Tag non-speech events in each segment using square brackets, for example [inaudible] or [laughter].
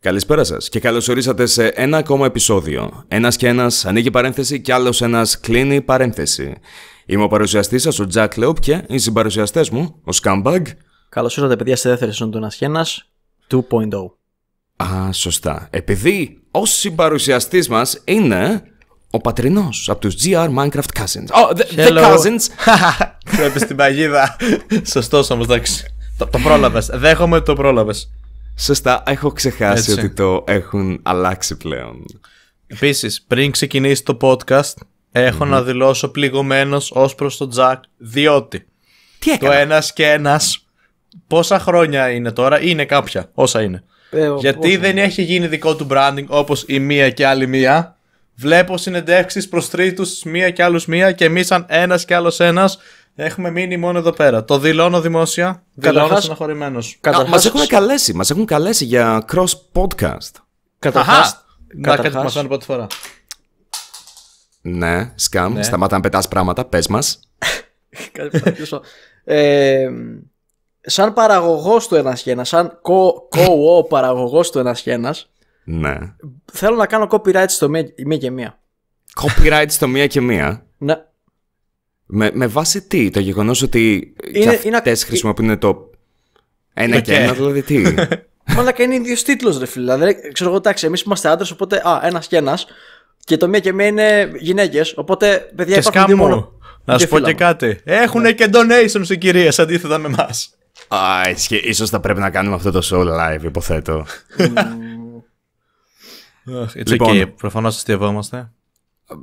Καλησπέρα σας και καλώς ορίσατε σε ένα ακόμα επεισόδιο. Ένας και ένας ανοίγει παρένθεση και άλλος ένας κλείνει παρένθεση. Είμαι ο παρουσιαστής σας, ο Τζακ Λέοπ και οι συμπαρουσιαστές μου, ο Σκάμπαγκ. Καλώς ήρθατε, παιδιά, στη δεύτερη σεζόν του Ένας 2.0. Α, σωστά. Επειδή ο συμπαρουσιαστής μας είναι ο πατρινός από τους GR Minecraft Cousins. Oh, the, the Cousins! [laughs] Πρέπει στην παγίδα. Σωστός όμως, εντάξει. Το, το πρόλαβες. Δέχομαι το πρόλαβες. Σωστά, έχω ξεχάσει ότι το έχουν αλλάξει πλέον. Επίσης, πριν ξεκινήσει το podcast, εχω να δηλώσω πληγωμένος ως προς τον Τζακ, διότι Τι το ένας και ένας, πόσα χρόνια είναι τώρα, είναι κάποια, όσα είναι. Ε, Γιατί δεν έχει γίνει δικό του branding όπως η μία και άλλη μία. Βλέπω συνεντεύξεις προς τρίτους μία και άλλους μία και εμείς σαν ένας και άλλος ένας. Έχουμε μείνει μόνο εδώ πέρα. Το δηλώνω δημόσια. Δηλώνω στεναχωρημένο. Μα έχουν καλέσει. Μας έχουν καλέσει για cross podcast. Καταρχάς. Να κάτι που πρώτη φορά. Ναι, σκάμ. Ναι. Σταμάτα να πετάς πράγματα. Πες μας. [laughs] ε, σαν παραγωγός του ένας και ένα, σαν co-o παραγωγός του ένας και ένα. Ναι. Θέλω να κάνω copyright στο μία, μία και μία. Copyright στο μία και μία. Ναι. Με, με βάση τι, το γεγονός ότι είναι, και αυτές είναι... χρησιμοποιούν το ένα και ένα, δηλαδή τι. [laughs] Μάλλον και είναι ίδιος τίτλος, ρε φίλε. Δηλαδή, ξέρω εγώ, εντάξει, εμείς είμαστε άντρες, οπότε. Α, ένας και ένας. Και το μία και μία είναι γυναίκες. Οπότε, παιδιά, και υπάρχουν δύο μόνο. Να σου πω και κάτι. Ναι. Έχουν και donations οι κυρίες αντίθετα με εμάς. Α, ίσως θα πρέπει να κάνουμε αυτό το show live, υποθέτω. It's okay, λοιπόν, προφανώς αστευόμαστε.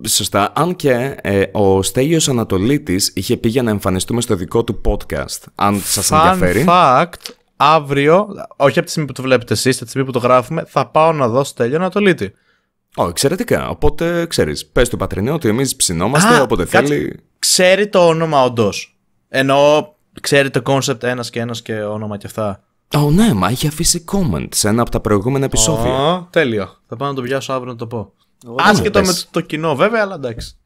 Σωστά. Αν και ε, ο Στέλιος Ανατολίτης είχε πει για να εμφανιστούμε στο δικό του podcast, αν σας Fun ενδιαφέρει. fact, αύριο, όχι από τη στιγμή που το βλέπετε εσείς, από τη στιγμή που το γράφουμε, θα πάω να δω Στέλιο Ανατολίτη. Ω, εξαιρετικά. Οπότε, ξέρεις, πες του Πατρινέ ότι εμείς ψινόμαστε, Α, όποτε θέλει. Ξέρει το όνομα όντως. Ενώ ξέρει το concept ένας και ένας και όνομα και αυτά. Ω, oh, ναι, μα είχε αφήσει comment σε ένα από τα προηγούμενα επεισόδια. Oh, τέλειο. Θα πάω να το πιάσω αύριο να το πω. Άσχετο με το κοινό βέβαια, αλλά εντάξει.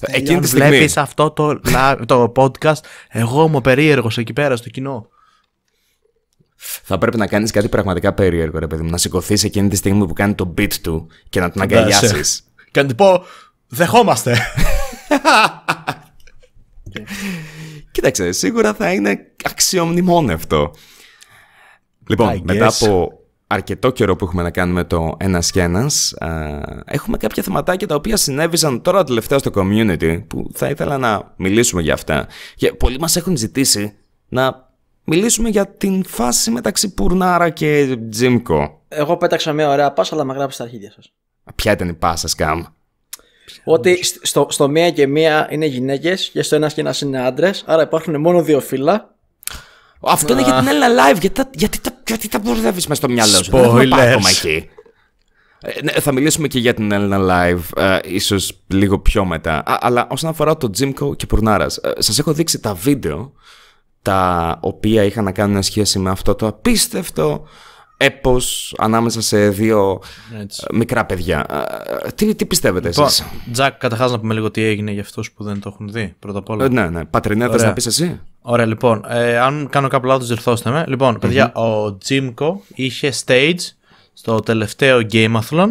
Ε, εκείνη τη στιγμή. Βλέπεις αυτό το, το podcast, εγώ είμαι περίεργος εκεί πέρα στο κοινό. Θα πρέπει να κάνεις κάτι πραγματικά περίεργο, ρε παιδί μου. Να σηκωθείς εκείνη τη στιγμή που κάνει το beat του και να την αγκαλιάσει. Και να του πω, δεχόμαστε. [laughs] Κοίταξε, σίγουρα θα είναι αξιομνημόνευτο. Λοιπόν, μετά από αρκετό καιρό που έχουμε να κάνουμε το ένα και ένας, έχουμε κάποια θεματάκια τα οποία συνέβησαν τώρα τελευταία στο community που θα ήθελα να μιλήσουμε για αυτά. Και πολλοί μας έχουν ζητήσει να μιλήσουμε για την φάση μεταξύ Πουρνάρα και Τζίμκο. Εγώ πέταξα μια ωραία πάσα, αλλά με γράψει τα αρχίδια σας. Ποια ήταν η πάσα, Σκάμ. Ότι στο, στο μία και μία είναι γυναίκες και στο ένας και ένας είναι άντρες, άρα υπάρχουν μόνο δύο φύλλα αυτό είναι για την Έλληνα Live. Γιατί, γιατί, γιατί τα μπουρδεύεις μέσα στο μυαλό σου. Δεν έχουμε ακόμα εκεί. Ε, ναι, θα μιλήσουμε και για την Έλληνα Live, ε, ίσως ίσω λίγο πιο μετά. αλλά όσον αφορά το Τζίμκο και Πουρνάρας, ε, σας σα έχω δείξει τα βίντεο τα οποία είχαν να κάνουν σχέση με αυτό το απίστευτο έπος ανάμεσα σε δύο Έτσι. Ε, μικρά παιδιά. Ε, τι, πιστεύετε λοιπόν, εσείς? Τζακ, καταρχάς να πούμε λίγο τι έγινε για αυτούς που δεν το έχουν δει, πρώτα απ' όλα. Ε, ναι, ναι. θε να πεις εσύ. Ωραία, λοιπόν. αν κάνω κάποιο λάθος, διορθώστε με. Λοιπόν, παιδιά, mm-hmm. ο Τζίμκο είχε stage στο τελευταίο Gameathlon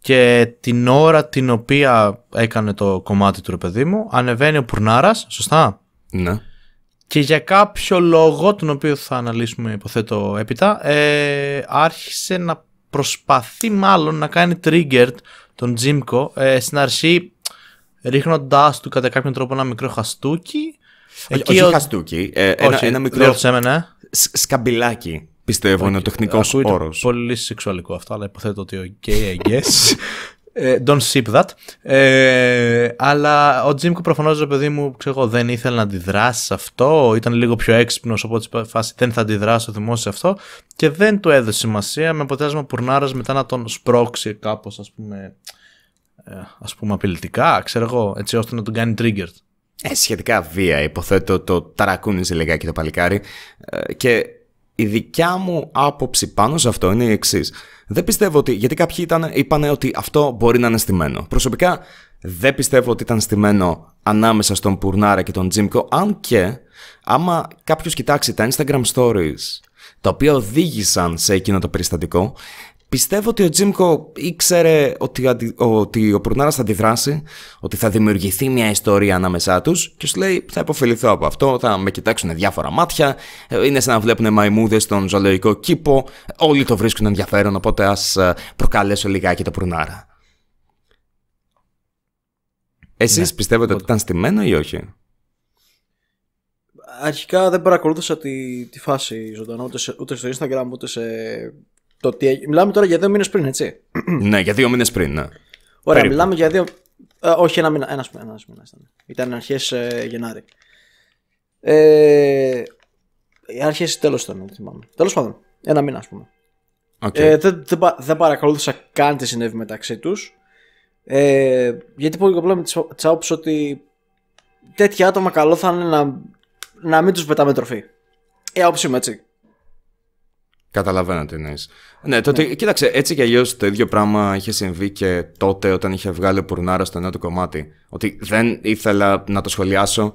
και την ώρα την οποία έκανε το κομμάτι του ρε παιδί μου, ανεβαίνει ο Πουρνάρας, σωστά? Ναι. Και για κάποιο λόγο, τον οποίο θα αναλύσουμε υποθέτω έπειτα, ε, άρχισε να προσπαθεί μάλλον να κάνει triggered τον Τζίμκο ε, στην αρχή ρίχνοντάς του κατά κάποιον τρόπο ένα μικρό χαστούκι. όχι χαστούκι, ε, ένα, όχι, ένα μικρό ναι. σκαμπιλάκι. Πιστεύω είναι ο τεχνικό όρος. Πολύ σεξουαλικό αυτό, αλλά υποθέτω ότι ο okay, I [laughs] Ε, don't ship that. Ε, αλλά ο Τζίμκο προφανώ, παιδί μου, ξέρω δεν ήθελε να αντιδράσει σε αυτό. Ήταν λίγο πιο έξυπνος, οπότε φάση δεν θα αντιδράσει ο δημόσιο αυτό. Και δεν του έδωσε σημασία με αποτέλεσμα ο Πουρνάρας μετά να τον σπρώξει κάπως, ας πούμε, ε, ας πούμε απειλητικά, ξέρω εγώ, έτσι ώστε να τον κάνει triggered. Ε, σχετικά βία, υποθέτω το ταρακούνιζε λιγάκι το παλικάρι. και η δικιά μου άποψη πάνω σε αυτό είναι η εξής. Δεν πιστεύω ότι. Γιατί κάποιοι ήταν, είπαν ότι αυτό μπορεί να είναι στημένο. Προσωπικά δεν πιστεύω ότι ήταν στημένο ανάμεσα στον Πουρνάρα και τον Τζίμκο. Αν και, άμα κάποιος κοιτάξει τα Instagram stories τα οποία οδήγησαν σε εκείνο το περιστατικό, Πιστεύω ότι ο Τζίμκο ήξερε ότι, ότι ο Πουρνάρα θα αντιδράσει, ότι θα δημιουργηθεί μια ιστορία ανάμεσά τους και σου λέει: Θα υποφεληθώ από αυτό, θα με κοιτάξουν διάφορα μάτια, είναι σαν να βλέπουν μαϊμούδες στον ζωολογικό κήπο, όλοι το βρίσκουν ενδιαφέρον, οπότε ας ε, προκαλέσω λιγάκι το Πουρνάρα. Εσείς ναι. πιστεύετε ότι ήταν στημένο ή όχι. Αρχικά δεν παρακολούθησα τη, τη φάση ζωντανό, ούτε, σε, ούτε στο Instagram ούτε σε το Μιλάμε τώρα για δύο μήνες πριν, έτσι. ναι, για δύο μήνες πριν, ναι. Ωραία, Περίπου. μιλάμε για δύο. Ε, όχι, ένα μήνα. Ένας μήνα ήταν. Ήταν αρχές ε, Γενάρη. Ε, αρχές τέλος ήταν, θυμάμαι. Τέλος πάντων, ένα μήνα, ας πούμε. Okay. Ε, δεν, δεν, δεν παρακολούθησα καν τι συνέβη μεταξύ τους. Ε, γιατί πολύ απλά με τη ότι τέτοια άτομα καλό θα είναι να, να μην τους πετάμε τροφή. Η άποψή μου έτσι. Καταλαβαίνω τι Ναι, ναι τότε, ναι. κοίταξε, έτσι κι αλλιώς το ίδιο πράγμα είχε συμβεί και τότε όταν είχε βγάλει ο Πουρνάρα στο νέο του κομμάτι. Ότι δεν ήθελα να το σχολιάσω.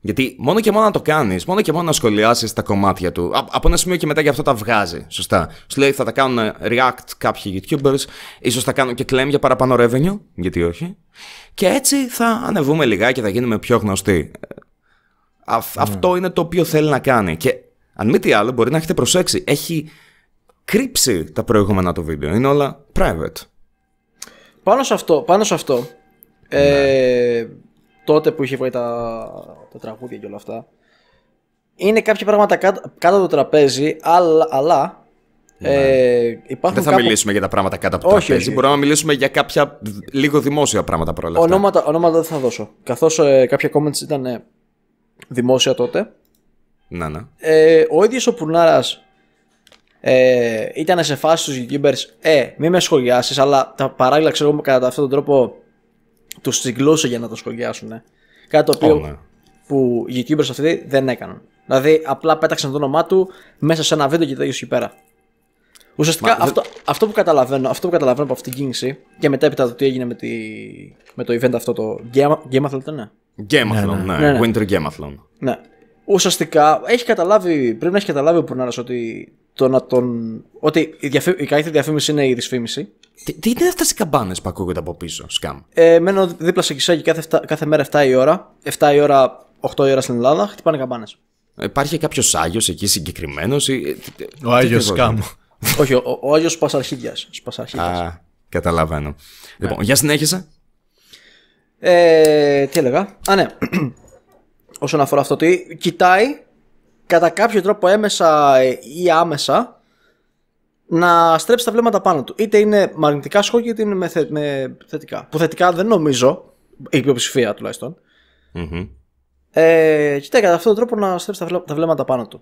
Γιατί μόνο και μόνο να το κάνεις, μόνο και μόνο να σχολιάσεις τα κομμάτια του. από ένα σημείο και μετά γι' αυτό τα βγάζει. Σωστά. Σου λέει θα τα κάνουν ε, react κάποιοι YouTubers, ίσως θα κάνουν και claim για παραπάνω revenue. Γιατί όχι. Και έτσι θα ανεβούμε λιγάκι και θα γίνουμε πιο γνωστοί. Ε, ναι. Αυτό είναι το οποίο θέλει να κάνει. Και αν μη τι άλλο, μπορεί να έχετε προσέξει, έχει κρύψει τα προηγούμενα το βίντεο. Είναι όλα private. Πάνω σε αυτό, πάνω σε αυτό ε, ναι. τότε που είχε βγει τα, τραγούδια και όλα αυτά, είναι κάποια πράγματα κάτω, κάτω το τραπέζι, αλλά, αλλά ναι. ε, Δεν θα μιλήσουμε για τα πράγματα κάτω από το τραπέζι. Μπορούμε να μιλήσουμε για κάποια λίγο δημόσια πράγματα παρόλα Ονόματα, ονόματα δεν θα δώσω. Καθώς ε, κάποια comments ήταν ε, δημόσια τότε. Να, Ε, ο ίδιος ο Πουρνάρας ε, ήταν σε φάση στους YouTubers, ε, μην με σχολιάσεις, αλλά τα παράλληλα ξέρω εγώ κατά αυτόν τον τρόπο τους τσιγκλώσε για να το σχολιάσουν. Ε. Κάτι το οποίο ναι. που οι YouTubers αυτοί δεν έκαναν. Δηλαδή, απλά πέταξαν το όνομά του μέσα σε ένα βίντεο και τα εκεί πέρα. Ουσιαστικά αυτό, αυτό, που καταλαβαίνω, αυτό που καταλαβαίνω από αυτήν την κίνηση και μετά μετέπειτα το τι έγινε με, τη, με το event αυτό το Gameathlon, ναι. Gameathlon, ναι ναι. ναι, ναι. ναι, Winter Gameathlon. Ναι ουσιαστικά έχει καταλάβει, πρέπει να έχει καταλάβει ο Πουρνάρας ότι το τον. Ότι η, καλύτερη διαφήμιση είναι η δυσφήμιση. Τι, είναι αυτές οι καμπάνες που ακούγονται από πίσω, Σκάμ. Ε, μένω δίπλα σε κισάκι κάθε, κάθε μέρα 7 η ώρα. 7 η ώρα, 8 η ώρα στην Ελλάδα, χτυπάνε καμπάνες. Υπάρχει κάποιος Άγιος εκεί συγκεκριμένος. Ή... Ο Άγιο Σκάμ. [laughs] Όχι, ο, ο Άγιο Πασαρχίδια. Α, καταλαβαίνω. Λοιπόν, για συνέχεια. Ε, τι έλεγα. Α, ναι. [clears throat] όσον αφορά αυτό ότι κοιτάει κατά κάποιο τρόπο έμεσα ε, ή άμεσα να στρέψει τα βλέμματα πάνω του. Είτε είναι μαγνητικά σχόλια είτε είναι με, θετικά. Που θετικά δεν νομίζω, η πλειοψηφία τουλάχιστον, mm-hmm. ε, κοιτάει κατά αυτόν τον τρόπο να στρέψει τα, τα βλέμματα πάνω του.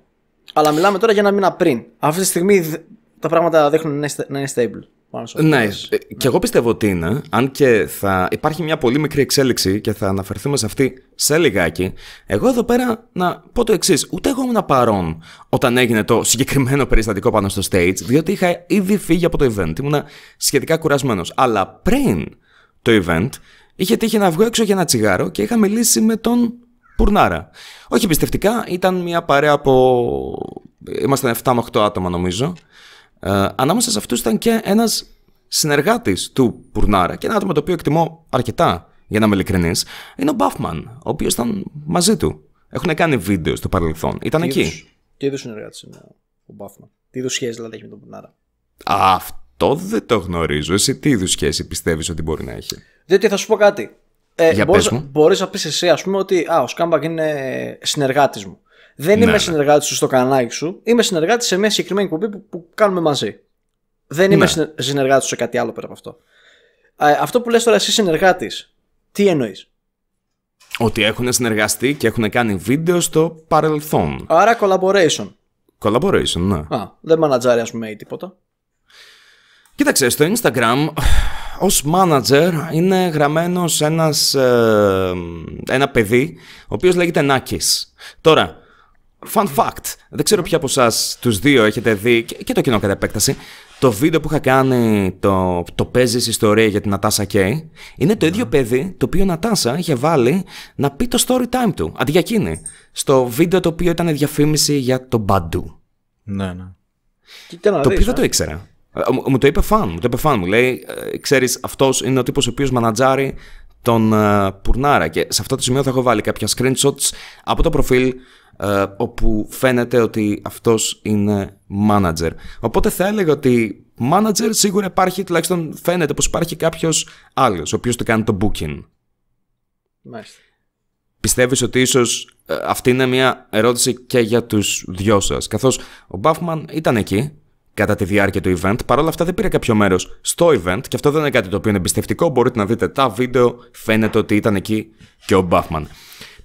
Αλλά μιλάμε τώρα για ένα μήνα πριν. Αυτή τη στιγμή τα πράγματα δείχνουν να είναι stable. Ναι, ε, ναι, και εγώ πιστεύω ότι είναι, αν και θα υπάρχει μια πολύ μικρή εξέλιξη και θα αναφερθούμε σε αυτή σε λιγάκι. Εγώ εδώ πέρα να πω το εξής: Ούτε εγώ ήμουν παρόν όταν έγινε το συγκεκριμένο περιστατικό πάνω στο stage, διότι είχα ήδη φύγει από το event. Ήμουνα σχετικά κουρασμένος. Αλλά πριν το event, είχε τύχει να βγω έξω για ένα τσιγάρο και είχα μιλήσει με τον Πουρνάρα. Όχι πιστευτικά, ήταν μια παρέα από. Ήμασταν 7 με 8 άτομα νομίζω. Ε, ανάμεσα σε αυτούς ήταν και ένας συνεργάτης του Πουρνάρα και ένα άτομο το οποίο εκτιμώ αρκετά, για να είμαι ειλικρινής, είναι ο Μπαφμαν, ο οποίος ήταν μαζί του. Έχουν κάνει βίντεο στο παρελθόν. Ήταν τι εκεί. Είδους, τι είδους συνεργάτης είναι ο Μπαφμαν. Τι είδους σχέση δηλαδή έχει με τον Πουρνάρα. Αυτό δεν το γνωρίζω. Εσύ τι είδους σχέση πιστεύεις ότι μπορεί να έχει. Διότι θα σου πω κάτι. Ε, Για μπορείς, πες μου. μπορείς να πεις εσύ ας πούμε ότι α, ο Σκάμπακ είναι συνεργάτης μου δεν είμαι ναι. ναι. συνεργάτης σου στο κανάλι σου. Είμαι συνεργάτης σε μια συγκεκριμένη κουμπί που, κάνουμε μαζί. Δεν είμαι ναι. συνεργάτη σε κάτι άλλο πέρα από αυτό. αυτό που λες τώρα εσύ συνεργάτης, τι εννοείς. Ότι έχουν συνεργαστεί και έχουν κάνει βίντεο στο παρελθόν. Άρα collaboration. Collaboration, ναι. Α, δεν μανατζάρει, ας πούμε, ή τίποτα. Κοίταξε, στο Instagram ως manager είναι γραμμένος ε, ένα παιδί ο οποίος λέγεται Νάκης. Τώρα, Fun fact. Δεν ξέρω ναι. ποιοι από εσάς τους δύο έχετε δει και το κοινό κατά επέκταση. Το βίντεο που είχα κάνει, το, το παίζεις ιστορία για την Νατάσα Κέι, είναι το ναι. ίδιο παιδί το οποίο η Νατάσα είχε βάλει να πει το story time του, αντί για εκείνη. Στο βίντεο το οποίο ήταν διαφήμιση για τον Μπαντού. Ναι, ναι. το οποίο δεν ε. το ήξερα. Ε, μου το είπε φαν, μου το είπε φαν. Μου λέει, ε, ξέρεις, αυτός είναι ο τύπος ο οποίος μανατζάρει τον Πουρνάρα. Και σε αυτό το σημείο θα έχω βάλει κάποια screenshots από το προφίλ ε, όπου φαίνεται ότι αυτός είναι manager. Οπότε θα έλεγα ότι manager σίγουρα υπάρχει, τουλάχιστον φαίνεται πως υπάρχει κάποιος άλλος, ο οποίος το κάνει το booking. Μάλιστα. Πιστεύεις ότι ίσως ε, αυτή είναι μια ερώτηση και για τους δυο σας, καθώς ο Buffman ήταν εκεί, κατά τη διάρκεια του event. παρόλα αυτά δεν πήρε κάποιο μέρος στο event και αυτό δεν είναι κάτι το οποίο είναι εμπιστευτικό. Μπορείτε να δείτε τα βίντεο. Φαίνεται ότι ήταν εκεί και ο Μπάφμαν.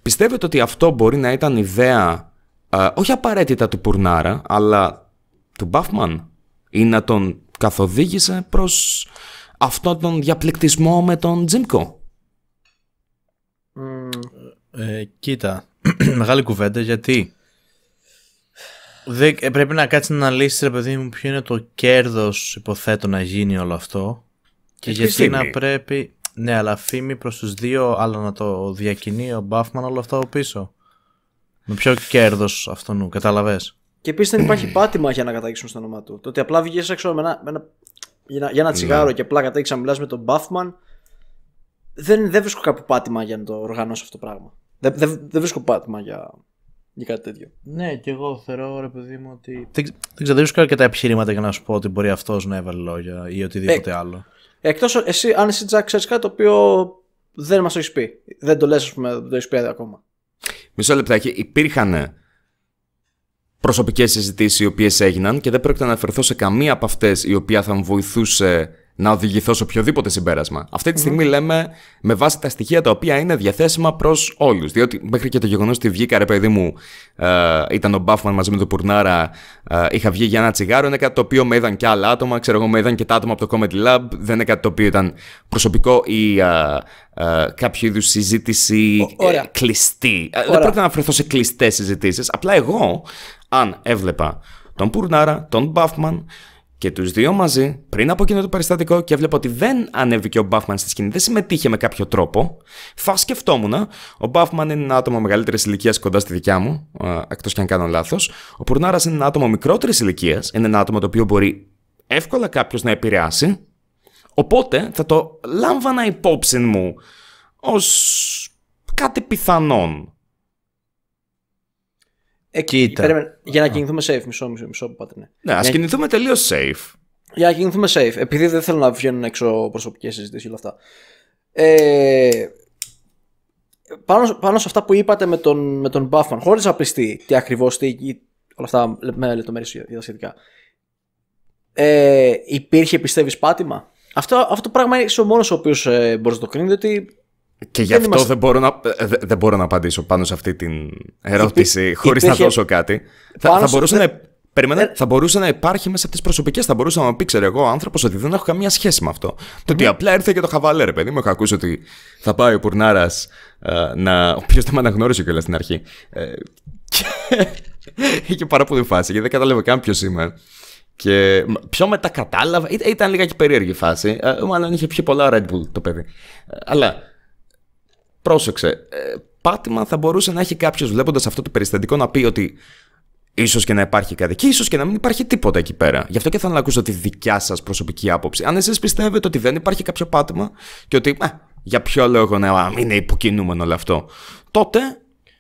Πιστεύετε ότι αυτό μπορεί να ήταν ιδέα ε, όχι απαραίτητα του Πουρνάρα, αλλά του Μπάφμαν ή να τον καθοδήγησε προς αυτόν τον διαπληκτισμό με τον Τζίμκο. Ε, κοίτα, [clears throat] μεγάλη κουβέντα γιατί ε, πρέπει να κάτσεις να αναλύσεις ρε παιδί μου ποιο είναι το κέρδος υποθέτω να γίνει όλο αυτό και ε, γιατί να πρέπει ναι, αλλά φήμη προς τους δύο, άλλα να το διακινεί ο Μπάφμαν, όλο αυτό πίσω. Με ποιο κέρδος αυτού, κατάλαβες. Και επίσης δεν υπάρχει πάτημα για να καταλήξουν στο όνομά του. Το ότι απλά βγήκες έξω με ένα, για, ένα, για ένα ναι. τσιγάρο και απλά κατέληξε να μιλάς με τον Μπάφμαν. Δεν, δεν βρίσκω κάποιο πάτημα για να το οργανώσω αυτό το πράγμα. Δεν, δεν, δεν βρίσκω πάτημα για, για κάτι τέτοιο. Ναι, και εγώ θεωρώ, ρε παιδί μου, ότι. Δεν, δεν ξέρω, δεν βρίσκω αρκετά επιχειρήματα για να σου πω ότι μπορεί αυτός να έβαλε λόγια ή οτιδήποτε ε, άλλο. Εκτός εσύ, αν εσύ Τζακ ξέρεις κάτι το οποίο δεν μας το έχεις πει. Δεν το λες, ας πούμε, δεν το έχεις πει ακόμα. Μισό λεπτάκι. Υπήρχαν ε, προσωπικές συζητήσεις οι οποίες έγιναν και δεν πρόκειται να αναφερθώ σε καμία από αυτές η οποία θα μου βοηθούσε να οδηγηθώ σε οποιοδήποτε συμπέρασμα. Αυτή τη στιγμη λέμε με βάση τα στοιχεία τα οποία είναι διαθέσιμα προς όλους. Διότι μέχρι και το γεγονός ότι βγήκα, ρε παιδί μου, ε, ήταν ο Μπάφμαν μαζί με τον Πουρνάρα, ε, είχα βγει για ένα τσιγάρο, είναι κάτι το οποίο με είδαν και άλλα άτομα. Ξέρω εγώ, με είδαν και τα άτομα από το Comedy Lab. Δεν είναι κάτι το οποίο ήταν προσωπικό ή ε, ε κάποιο είδους συζήτηση ε, κλειστή. Ε, Ωραία. Δεν πρέπει να αναφερθώ σε κλειστές συζητήσεις. Απλά εγώ, αν έβλεπα τον Πουρνάρα, τον Μπάφμαν, και τους δύο μαζί, πριν από εκείνο το περιστατικό και βλέπω ότι δεν ανέβηκε ο Μπάφμαν στη σκηνή, δεν συμμετείχε με κάποιο τρόπο, θα σκεφτόμουν. Ο Μπάφμαν είναι ένα άτομο μεγαλύτερης ηλικίας κοντά στη δικιά μου, εκτός κι αν κάνω λάθος. Ο Πουρνάρας είναι ένα άτομο μικρότερης ηλικίας, είναι ένα άτομο το οποίο μπορεί εύκολα κάποιος να επηρεάσει. Οπότε θα το λάμβανα υπόψη μου ως κάτι πιθανόν. Ε, Περίμενε, για να κινηθούμε safe, μισό, μισό, μισό που πάτε. Ναι, ναι ας ναι. κινηθούμε τελείως safe. Για να κινηθούμε safe, επειδή δεν θέλω να βγαίνουν έξω προσωπικές συζητήσεις όλα αυτά. Ε, πάνω, σε αυτά που είπατε με τον, με τον Buffman, χωρίς να πιστεί τι ακριβώς, τι όλα αυτά με λεπτομέρειες σχετικά. Ε, υπήρχε, πιστεύεις, πάτημα. Αυτό, αυτό το πράγμα είναι ο μόνος ο οποίος ε, μπορείς να το κρίνεις, διότι και γι' αυτό δεν, μπορώ να, ε, δεν μπορώ απαντήσω πάνω σε αυτή την ερώτηση Υπή... χωρίς να δώσω κάτι. θα, θα, μπορούσε να... θα μπορούσε να υπάρχει μέσα από τις προσωπικές. Θα μπορούσα να μου πει, ξέρω εγώ, άνθρωπος, ότι δεν έχω καμία σχέση με αυτο Το ότι απλά ήρθε και το χαβαλέ, ρε παιδί μου. Έχω ακούσει ότι θα πάει ο Πουρνάρας, ε, να... ο οποίος δεν με αναγνώρισε κιόλας στην αρχή. Ε, και [laughs] είχε πάρα πολύ φάση, γιατί δεν κατάλαβα καν ποιος είμαι. Και πιο μετά κατάλαβα. Ήταν λίγα και περίεργη φάση. Ε, μάλλον είχε πιο πολλά Red Bull το παιδί. Αλλά πρόσεξε, ε, πάτημα θα μπορούσε να έχει κάποιος βλέποντας αυτό το περιστατικό να πει ότι ίσως και να υπάρχει κάτι και ίσως και να μην υπάρχει τίποτα εκεί πέρα. Γι' αυτό και θέλω να ακούσω τη δικιά σας προσωπική άποψη. Αν εσείς πιστεύετε ότι δεν υπάρχει κάποιο πάτημα και ότι ε, για ποιο λόγο να είναι υποκινούμενο όλο αυτό, τότε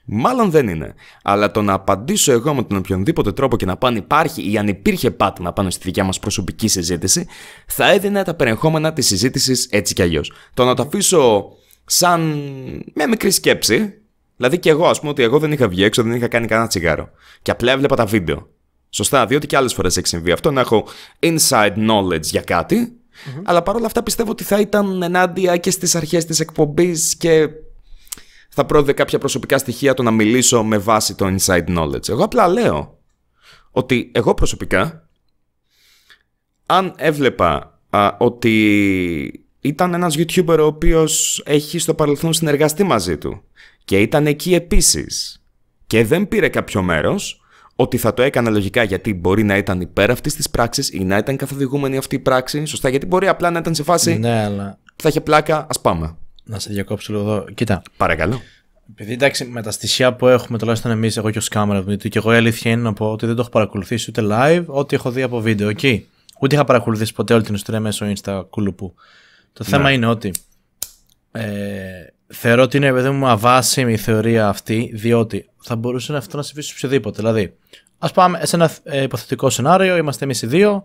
μάλλον δεν είναι. Αλλά το να απαντήσω εγώ με τον οποιονδήποτε τρόπο και να πάνε υπάρχει ή αν υπήρχε πάτημα πάνω στη δικιά μας προσωπική συζήτηση, θα έδινε τα περιεχόμενα της συζήτησης έτσι κι αλλιώς. Το να το αφήσω σαν μια μικρή σκέψη. Δηλαδή και εγώ, ας πούμε, ότι εγώ δεν είχα βγει έξω, δεν είχα κάνει κανένα τσιγάρο. Και απλά έβλεπα τα βίντεο. Σωστά, διότι και άλλες φορές έχει συμβεί αυτό να έχω inside knowledge για κατι Αλλά παρόλα αυτά πιστεύω ότι θα ήταν ενάντια και στις αρχές της εκπομπής και θα πρόδιδε κάποια προσωπικά στοιχεία το να μιλήσω με βάση το inside knowledge. Εγώ απλά λέω ότι εγώ προσωπικά, αν έβλεπα ότι ήταν ένας YouTuber ο οποίος έχει στο παρελθόν συνεργαστεί μαζί του και ήταν εκεί επίσης και δεν πήρε κάποιο μέρος ότι θα το έκανε λογικά γιατί μπορεί να ήταν υπέρ αυτής της πράξης ή να ήταν καθοδηγούμενη αυτή η πράξη. Σωστά, γιατί μπορεί απλά να ήταν σε φάση. Ναι, αλλά. Θα είχε πλάκα, ας πάμε. Να σε διακόψω λίγο εδώ. Κοίτα. Παρακαλώ. Επειδή εντάξει, με τα στοιχεία που έχουμε τουλάχιστον εμείς, εγώ και κάμερα Σκάμερα, δηλαδή, και εγώ η αλήθεια είναι να πω ότι δεν το έχω παρακολουθήσει ούτε live, ό,τι έχω δει από βίντεο εκεί. Ούτε είχα παρακολουθήσει ποτέ όλη την ιστορία μέσω Insta κουλουπού. Το ναι. θέμα είναι ότι ε, θεωρώ ότι είναι παιδί μου αβάσιμη η θεωρία αυτή, διότι θα μπορούσε αυτό να συμβεί σε οποιοδήποτε. Δηλαδή, ας πάμε σε ένα ε, υποθετικό σενάριο, είμαστε εμείς οι δύο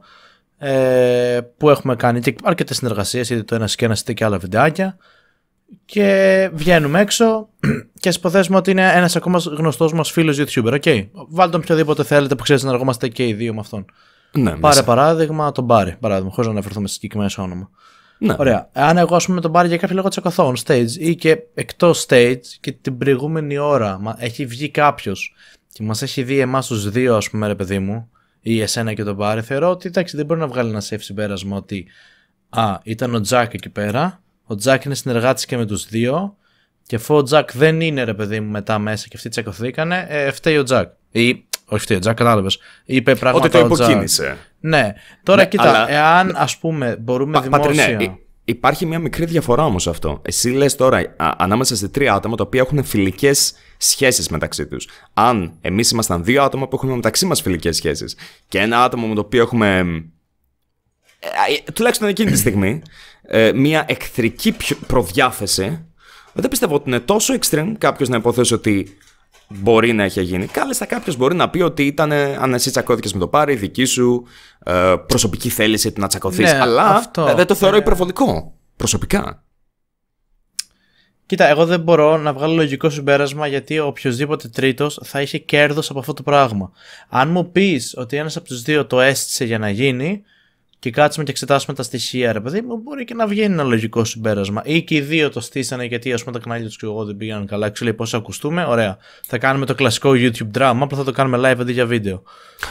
ε, που έχουμε κάνει και αρκετές συνεργασίες, είτε το ένα και ένα είτε και άλλα βιντεάκια. Και βγαίνουμε έξω [clears throat] και υποθέσουμε ότι είναι ένας ακόμα γνωστός μας φίλος YouTuber. Okay. Βάλτε τον οποιοδήποτε θέλετε που ξέρει να εργόμαστε και οι δύο με αυτόν. Ναι, Πάρε παράδειγμα τον Μπάρι, παράδειγμα, χωρίς να αναφερθούμε σε συγκεκριμένο όνομα. Ναι. Ωραία. Ναι. Αν εγώ, ας πούμε, τον πάρει για κάποιο λόγο τσακωθώ on stage ή και εκτός stage και την προηγούμενη ώρα μα, έχει βγει κάποιος και μας έχει δει εμάς τους δύο, ας πούμε, ρε παιδί μου, ή εσένα και τον πάρει, θεωρώ ότι εντάξει, δεν μπορεί να βγάλει ένα safe συμπέρασμα ότι α, ήταν ο Τζακ εκεί πέρα. Ο Τζακ είναι συνεργάτης και με τους δύο. Και αφού ο Τζακ δεν είναι ρε παιδί μου μετά μέσα και αυτοί τσακωθήκανε, ε, φταίει ο Τζακ. Ή, όχι φταίει ο Τζακ, κατάλαβες. Είπε πράγματα. Ότι το υποκίνησε. Ναι. Τώρα ναι, κοίτα, αλλά... εάν ας πούμε μπορούμε να δημόσια. Πατρινέ, υπάρχει μια μικρή διαφορά όμως αυτό. Εσύ λες τώρα ανάμεσα σε τρία άτομα τα οποία έχουν φιλικές σχέσεις μεταξύ τους. Αν εμείς ήμασταν δύο άτομα που έχουμε μεταξύ μας φιλικές σχέσεις και ένα άτομο με το οποίο έχουμε ε, ε, τουλάχιστον εκείνη τη στιγμή, ε, μια εχθρική προδιάθεση. Δεν πιστεύω ότι είναι τόσο extreme κάποιος να υποθέσει ότι μπορεί να έχει γίνει. Κάλεστα κάποιος μπορεί να πει ότι ήταν αν εσύ τσακώθηκες με το πάρει, δική σου ε, προσωπική θέληση να τσακωθείς. Ναι, Αλλά αυτό, ε, δεν το θεωρώ ναι. υπερβολικό προσωπικά. Κοίτα, εγώ δεν μπορώ να βγάλω λογικό συμπέρασμα γιατί ο οποιοδήποτε τρίτος θα είχε κέρδος από αυτό το πράγμα. Αν μου πεις ότι ένας από τους δύο το αίσθησε για να γίνει, και κάτσουμε και εξετάσουμε τα στοιχεία, ρε παιδί μου, μπορεί και να βγαίνει ένα λογικό συμπέρασμα. Ή και οι δύο το στήσανε γιατί ας πούμε τα κανάλια τους και εγώ δεν πήγαν καλά. Ξέρω λέει πώς ακουστούμε. Ωραία. Θα κάνουμε το κλασικό YouTube drama, απλά θα το κάνουμε live αντί για βίντεο.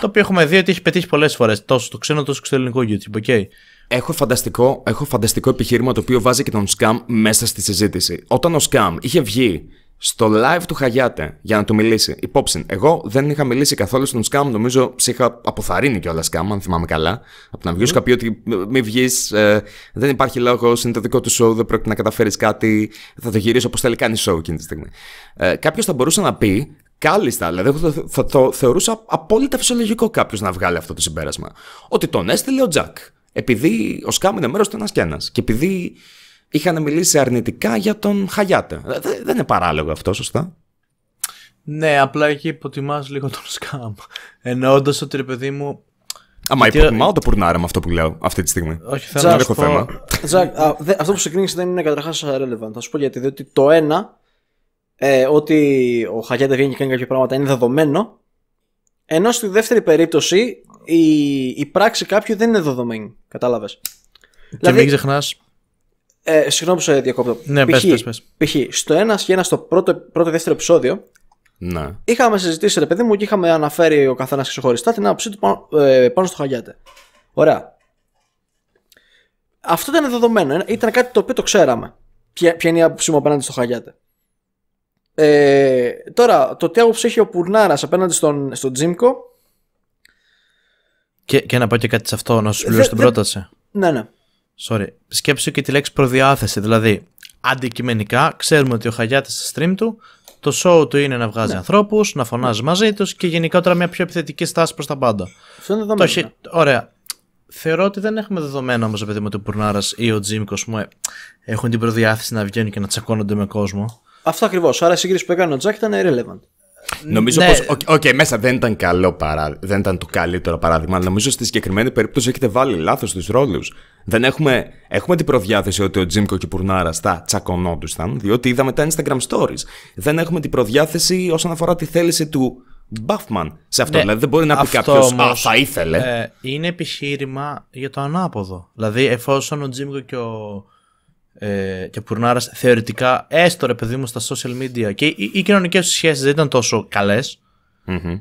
Το οποίο έχουμε δει ότι έχει πετύχει πολλές φορές. Τόσο στο ξένο, τόσο και στο ελληνικό YouTube. Okay. Έχω φανταστικό, έχω φανταστικό επιχείρημα το οποίο βάζει και τον Σκάμ μέσα στη συζήτηση. Όταν ο Σκάμ είχε βγει στο live του Χαγιάτε για να του μιλήσει. Υπόψη, εγώ δεν είχα μιλήσει καθόλου στον Σκάμ. Νομίζω είχα αποθαρρύνει κιόλας Σκάμ, αν θυμάμαι καλά. Από να βγεις είχα πει ότι μη βγεις, ε, δεν υπάρχει λόγος, είναι το δικό του show, δεν πρόκειται να καταφέρεις κάτι. Θα το γυρίσω όπως θέλει, κάνει show εκείνη τη στιγμή. Ε, Κάποιος θα μπορούσε να πει, κάλλιστα, δηλαδή θα θα το θεωρούσα απόλυτα φυσιολογικό κάποιος να βγάλει αυτό το συμπέρασμα. Ότι τον έστειλε ο Τζακ. Επειδή ο Σκάμ είναι μέρος του ένας κι ένας. Και επειδή είχαν μιλήσει αρνητικά για τον Χαγιάτε. Δεν είναι παράλογο αυτό, σωστά. Ναι, απλά εκεί υποτιμάς λίγο τον σκάμ. Εννοώντα ότι ρε παιδί μου. Αμα γιατί... υποτιμάω το πουρνάρα με αυτό που λέω αυτή τη στιγμή. Όχι, θέλω να έχω θέμα. [laughs] Ζακ, αυτό που ξεκίνησε δεν είναι καταρχάς relevant. Θα σου πω γιατί. Διότι το ένα, ε, ότι ο Χαγιάτε βγαίνει και κάνει κάποια πράγματα είναι δεδομένο. Ενώ στη δεύτερη περίπτωση η, η πράξη κάποιου δεν είναι δεδομένη. Κατάλαβες. Και δηλαδή, μην ξεχνάς ε, συγγνώμη που σε διακόπτω. Ναι, πες, πες, πες. π.χ. στο ένα και ένα στο πρώτο, πρώτο δεύτερο επεισόδιο ναι. Είχαμε συζητήσει, ρε παιδί μου, και είχαμε αναφέρει ο καθένας ξεχωριστά την άποψή του πάνω, ε, στο Χαγιάτε. Ωραία. Αυτό ήταν δεδομένο. Ε, ήταν κάτι το οποίο το ξέραμε. Ποια, ποια είναι η άποψή μου απέναντι στο Χαγιάτε. Ε, τώρα, το τι άποψη έχει ο Πουρνάρας απέναντι στον, στον Τζίμκο. Και, και να πω και κάτι σε αυτό, να σου την στην πρόταση. Ναι, ναι sorry, σκέψου και τη λέξη προδιάθεση. Δηλαδή, αντικειμενικά ξέρουμε ότι ο Χαγιάτης στο stream του το show του είναι να βγάζει ναι. ανθρώπους, να φωνάζει μαζί τους και γενικότερα μια πιο επιθετική στάση προς τα πάντα. Αυτό είναι δεδομένο. Ωραία. Θεωρώ ότι δεν έχουμε δεδομένα όμως, επειδή ότι ο Πουρνάρα ή ο Τζίμ μου ε, έχουν την προδιάθεση να βγαίνουν και να τσακώνονται με κόσμο. Αυτό ακριβώς. Άρα η σύγκριση που έκανε ο Τζακ ήταν irrelevant. Νομίζω ναι. πως, οκ, μέσα δεν ήταν καλό παρά, δεν ήταν το καλύτερο παράδειγμα, αλλά νομίζω στη συγκεκριμένη περίπτωση έχετε βάλει λάθος τους ρόλους. Δεν έχουμε, έχουμε την προδιάθεση ότι ο Τζίμκο και η Πουρνάρα θα τσακωνόντουσαν, διότι είδαμε τα Instagram stories. Δεν έχουμε την προδιάθεση όσον αφορά τη θέληση του Μπαφμαν σε αυτό. Ναι. δηλαδή δεν μπορεί να πει κάποιος Α, θα ήθελε. Ε, είναι επιχείρημα για το ανάποδο. Δηλαδή, εφόσον ο Τζίμκο και ο ε, και Πουρνάρας θεωρητικά έστω ρε παιδί μου στα social media και οι, οι κοινωνικές του σχέσεις δεν ήταν τόσο Ε,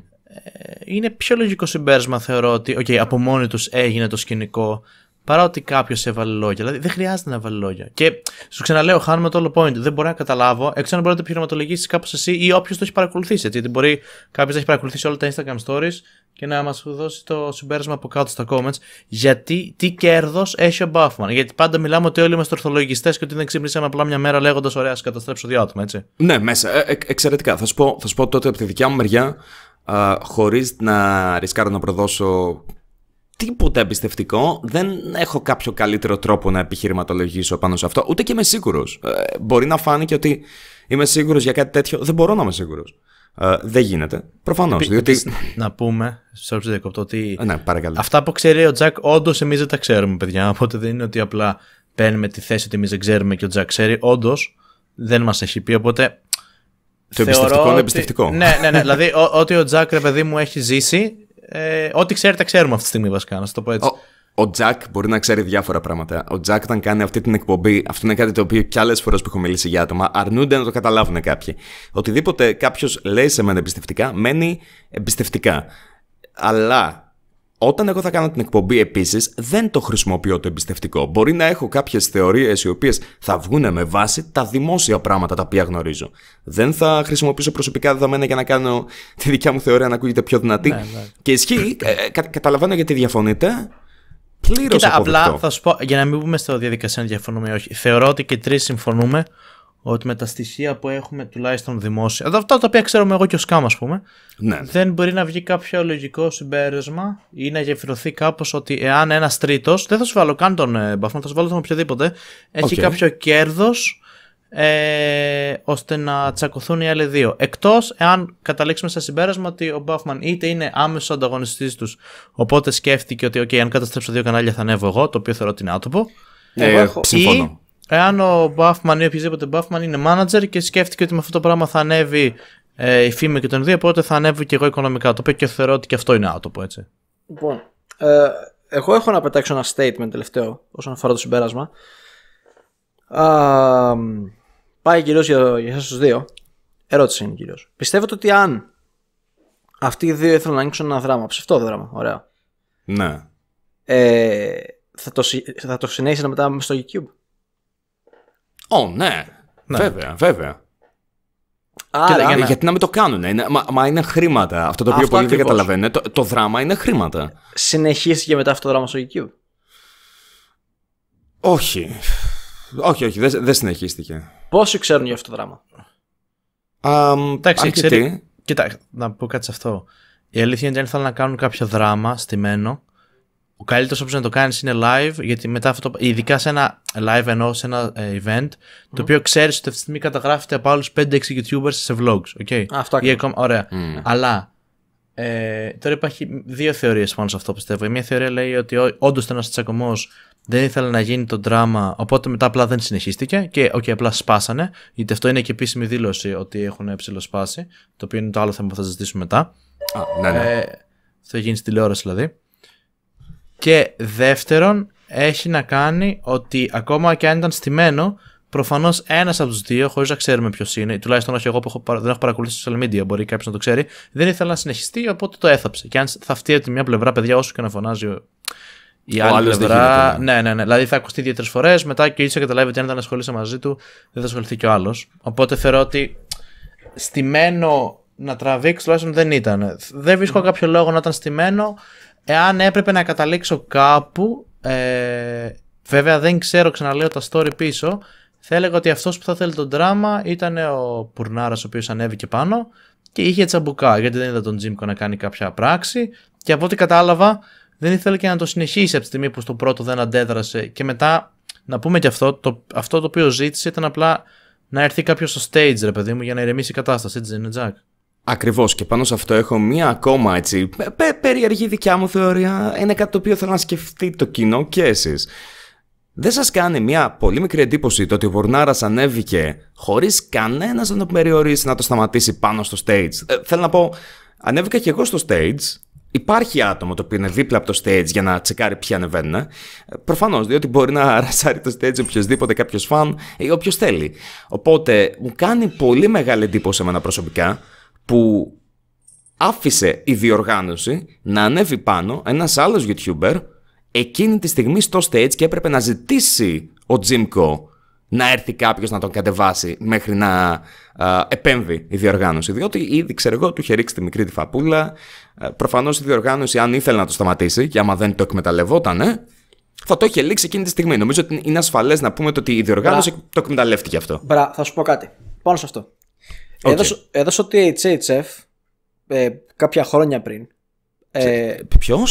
είναι πιο λογικό συμπέρασμα θεωρώ ότι okay, από μόνοι τους έγινε το σκηνικό παρά ότι κάποιος έβαλε λόγια. Δηλαδή δεν χρειάζεται να βάλει λόγια. Και σου ξαναλέω, χάνουμε το όλο point. Δεν μπορώ να καταλάβω, έξω να μπορεί να το επιχειρηματολογήσεις κάπως εσύ ή όποιος το έχει παρακολουθήσει. Έτσι, γιατί μπορεί κάποιος να έχει παρακολουθήσει όλα τα Instagram stories και να μας δώσει το συμπέρασμα από κάτω στα comments. Γιατί τι κέρδος έχει ο Buffman. Γιατί πάντα μιλάμε ότι όλοι είμαστε ορθολογιστές και ότι δεν ξυπνήσαμε απλά μια μέρα λέγοντας Ωραία, καταστρέψω δύο άτομα, έτσι. Ναι, μέσα. Ε, ε, εξαιρετικά. Θα σου, πω, θα σου πω τότε από τη δικιά μου μεριά, χωρίς να ρισκάρω να προδώσω τίποτα εμπιστευτικό. Δεν έχω κάποιο καλύτερο τρόπο να επιχειρηματολογήσω πάνω σε αυτό. Ούτε και είμαι σίγουρος. Ε, μπορεί να φάνηκε ότι είμαι σίγουρος για κάτι τέτοιο. Δεν μπορώ να είμαι σίγουρος. Ε, δεν γίνεται. Προφανώς. Διότι... Να πούμε, σε όψη διακοπτώ ότι. Ε, ναι, παρακαλώ. Αυτά που ξέρει ο Τζακ, όντως εμείς δεν τα ξέρουμε, παιδιά. Οπότε δεν είναι ότι απλά παίρνουμε τη θέση ότι εμείς δεν ξέρουμε και ο Τζακ ξέρει. Όντως δεν μας έχει πει. Οπότε το εμπιστευτικό είναι εμπιστευτικό. Ναι, ναι, ναι. δηλαδή, ό,τι ο Τζακ, ρε παιδί μου, έχει ζήσει, ε, ό,τι ξέρετε, ξέρουμε αυτή τη στιγμή βασικά, να το πω έτσι. Ο, ο Τζακ μπορεί να ξέρει διάφορα πράγματα. Ο Τζακ, όταν κάνει αυτή την εκπομπή, αυτό είναι κάτι το οποίο κι άλλες φορές που έχω μιλήσει για άτομα, αρνούνται να το καταλάβουν κάποιοι. Οτιδήποτε κάποιος λέει σε μένα εμπιστευτικά, μένει εμπιστευτικά. Αλλά όταν εγώ θα κάνω την εκπομπή επίσης, δεν το χρησιμοποιώ το εμπιστευτικό. Μπορεί να έχω κάποιες θεωρίες οι οποίες θα βγουν με βάση τα δημόσια πράγματα τα οποία γνωρίζω. Δεν θα χρησιμοποιήσω προσωπικά δεδομένα για να κάνω τη δικιά μου θεωρία να ακούγεται πιο δυνατή. Ναι, ναι. Και ισχύει, ε, κα, καταλαβαίνω γιατί διαφωνείτε. Πλήρως Απλά θα σου πω, για να μην πούμε στο διαδικασία να διαφωνούμε ή όχι. Θεωρώ ότι και τρεις συμφωνούμε ότι με τα στοιχεία που έχουμε τουλάχιστον δημόσια. Αυτά τα οποία ξέρουμε εγώ και ο Σκάμ, ας πούμε. Ναι. ναι. Δεν μπορεί να βγει κάποιο λογικό συμπέρασμα ή να γεφυρωθεί κάπως ότι εάν ένας τρίτος. Δεν θα σου βάλω καν τον ε, Μπαφμαν, θα σου βάλω τον οποιοδήποτε. Έχει okay. κάποιο κέρδος ε, ώστε να τσακωθούν οι άλλοι δύο. Εκτός εάν καταλήξουμε σε συμπέρασμα ότι ο Μπάφμαν είτε είναι άμεσος ανταγωνιστής τους, οπότε σκέφτηκε ότι, OK, αν καταστρέψω δύο κανάλια θα ανέβω εγώ, το οποίο θεωρώ ότι είναι άτομο. Ε, εγώ έχω... Συμφωνώ. Εάν ο Μπάφμαν ή οποιοδήποτε Μπάφμαν είναι manager και σκέφτηκε ότι με αυτό το πράγμα θα ανέβει ε, η φήμη και τον δύο, οπότε θα ανέβει και εγώ οικονομικά. Το οποίο και θεωρώ ότι και αυτό είναι άτομο, έτσι. Λοιπόν, ε, εγώ έχω να πετάξω ένα statement τελευταίο όσον αφορά το συμπέρασμα. Α, πάει κυρίως για, για εσάς τους δύο. Ερώτηση είναι κυρίως. Πιστεύετε ότι αν αυτοί οι δύο ήθελαν να ανοίξουν ένα δράμα, ψευτό δράμα, ωραία. Ναι. Ε, θα, το, θα το συνέχισαν μετά στο YouTube. Ω, ναι. ναι. Βέβαια, βέβαια. Άρα, ναι. Γιατί να μην το κάνουν, είναι, μα, μα είναι χρήματα. Αυτό το οποίο πολλοί δεν καταλαβαίνουν. Το, το δράμα είναι χρήματα. Συνεχίστηκε μετά αυτό το δράμα στο YouTube. Όχι. Όχι, όχι, δεν συνεχίστηκε. Πόσοι ξέρουν για αυτό το δράμα. Εντάξει, ξέρει. Κοίτα, να πω κάτι σε αυτό. Η αλήθεια είναι ότι αν να κάνουν κάποιο δράμα στημένο, ο καλύτερος όπως να το κάνεις είναι live, γιατί μετά αυτό, ειδικά σε ένα live ενώ σε ένα ε, event, το οποίο ξέρεις ότι αυτή τη στιγμή καταγράφεται από άλλους 5-6 YouTubers σε vlogs. Okay? Αυτό Ή ακόμα. Ωραία. Mm. Αλλά ε, τώρα υπάρχει δύο θεωρίες πάνω σε αυτό πιστεύω. ακομα ωραια θεωρία λέει ότι όντως ήταν ένας τσακωμός, δεν ήθελε να γίνει το δράμα, οπότε μετά απλά δεν συνεχίστηκε και okay, απλά σπάσανε. Γιατί αυτό είναι και επίσημη δήλωση ότι έχουν ψηλοσπάσει, το οποίο είναι το άλλο θέμα που θα ζητήσουμε μετά. Α, ναι, ναι. Ε, θα γίνει στη τηλεόραση δηλαδή. Και δεύτερον, έχει να κάνει ότι ακόμα και αν ήταν στημένο, προφανώς ένας από τους δύο, χωρίς να ξέρουμε ποιος είναι, τουλάχιστον όχι εγώ που έχω, δεν έχω παρακολουθήσει social media, μπορεί κάποιος να το ξέρει, δεν ήθελε να συνεχιστεί, οπότε το έθαψε. Και αν θα φτύει από τη μια πλευρά, παιδιά, όσο και να φωνάζει η άλλη πλευρά. Ναι, ναι, ναι. Δηλαδή θα ακουστεί δύο-τρει φορές, μετά και ο ίδιο καταλάβει ότι αν δεν ασχολείσαι μαζί του, δεν θα ασχοληθεί κι ο άλλος. Οπότε θεωρώ ότι στημένο να τραβήξει τουλάχιστον δεν ήταν. Δεν βρίσκω mm. κάποιο λόγο να ήταν στημένο. Εάν έπρεπε να καταλήξω κάπου, ε, βέβαια δεν ξέρω ξαναλέω τα story πίσω, θα έλεγα ότι αυτός που θα θέλει τον δράμα ήταν ο Πουρνάρας ο οποίος ανέβηκε πάνω και είχε τσαμπουκά γιατί δεν είδα τον Τζίμκο να κάνει κάποια πράξη και από ό,τι κατάλαβα δεν ήθελε και να το συνεχίσει από τη στιγμή που στο πρώτο δεν αντέδρασε και μετά να πούμε και αυτό, το, αυτό το οποίο ζήτησε ήταν απλά να έρθει κάποιος στο stage ρε παιδί μου για να ηρεμήσει η κατάσταση, έτσι δεν είναι Τζακ. Ακριβώς και πάνω σε αυτό έχω μία ακόμα έτσι πε, περίεργη δικιά μου θεωρία. Είναι κάτι το οποίο θέλω να σκεφτεί το κοινό και εσείς. Δεν σας κάνει μία πολύ μικρή εντύπωση το ότι ο Βορνάρας ανέβηκε χωρίς κανένας να το περιορίσει να το σταματήσει πάνω στο stage. Ε, θέλω να πω, ανέβηκα κι εγώ στο stage. Υπάρχει άτομο το οποίο είναι δίπλα από το stage για να τσεκάρει ποιοι ανεβαίνουν. Ε. Προφανώς, διότι μπορεί να ρασάρει το stage οποιοδήποτε κάποιο φαν ή όποιος θέλει. Οπότε μου κάνει πολύ μεγάλη εντύπωση εμένα προσωπικά που άφησε η διοργάνωση να ανέβει πάνω ένας άλλος YouTuber εκείνη τη στιγμή στο stage και έπρεπε να ζητήσει ο Τζίμκο να έρθει κάποιος να τον κατεβάσει μέχρι να α, επέμβει η διοργάνωση. Διότι ήδη ξέρω εγώ του είχε ρίξει τη μικρή τη φαπούλα. Ε, προφανώς η διοργάνωση αν ήθελε να το σταματήσει και άμα δεν το εκμεταλλευόταν θα το είχε λήξει εκείνη τη στιγμή. Νομίζω ότι είναι ασφαλές να πούμε ότι η διοργάνωση Μπρα. το εκμεταλλεύτηκε αυτό. Μπρά, θα σου πω κάτι. Πάνω σε αυτό. Okay. Έδωσε, THHF, ε, κάποια χρόνια πριν. Ε, Ποιο?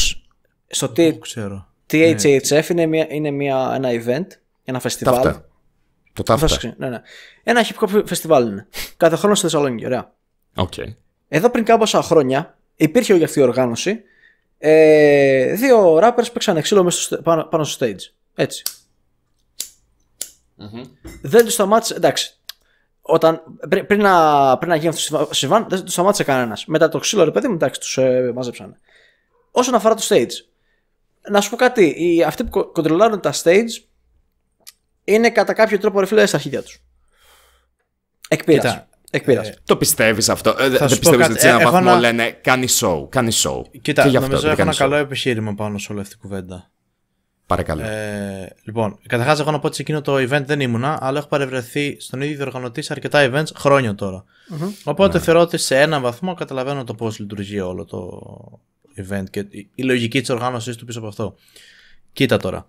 Στο τι, ξέρω. THHF είναι, είναι μια, ένα event, ένα φεστιβάλ. Ταύτα. Το ταύτα. Ναι, ναι. Ένα hip hop φεστιβάλ είναι. Κάθε χρόνο στη Θεσσαλονίκη. Ωραία. Okay. Εδώ πριν κάποια χρόνια υπήρχε όλη αυτή η οργάνωση. Ε, δύο rappers παίξαν ξύλο στο, πάνω, πάνω, στο stage. ετσι mm-hmm. Δεν τους σταμάτησε. Εντάξει, όταν, πριν, πριν, να, πριν να γίνει αυτό το συμβάν, δεν του σταμάτησε κανένας. Μετά το ξύλο, ρε παιδί μου, εντάξει, τους ε, μαζέψανε. Όσον αφορά το stage, να σου πω κάτι. Οι, αυτοί που κοντρολάρουν τα stage είναι κατά κάποιο τρόπο ρεφιλέ στα αρχίδια τους. Εκπείραση. Εκπείραση. Ε, το πιστεύεις αυτό. Ε, δεν πιστεύει ότι σε ε, έναν βαθμό λένε κάνει show. Κάνει show. Κοίτα, και νομίζω νομίζω έχω ένα καλό επιχείρημα πάνω σε όλη αυτή την κουβέντα. Παρακαλώ. Ε, λοιπόν, καταρχάς, εγώ να πω ότι σε εκείνο το event δεν ήμουνα, αλλά έχω παρευρεθεί στον ίδιο διοργανωτή σε αρκετά events χρόνια τώρα. Mm-hmm. Οπότε ναι. θεωρώ ότι σε έναν βαθμό καταλαβαίνω το πώς λειτουργεί όλο το event και η λογική της οργάνωση του πίσω από αυτό. Κοίτα τώρα.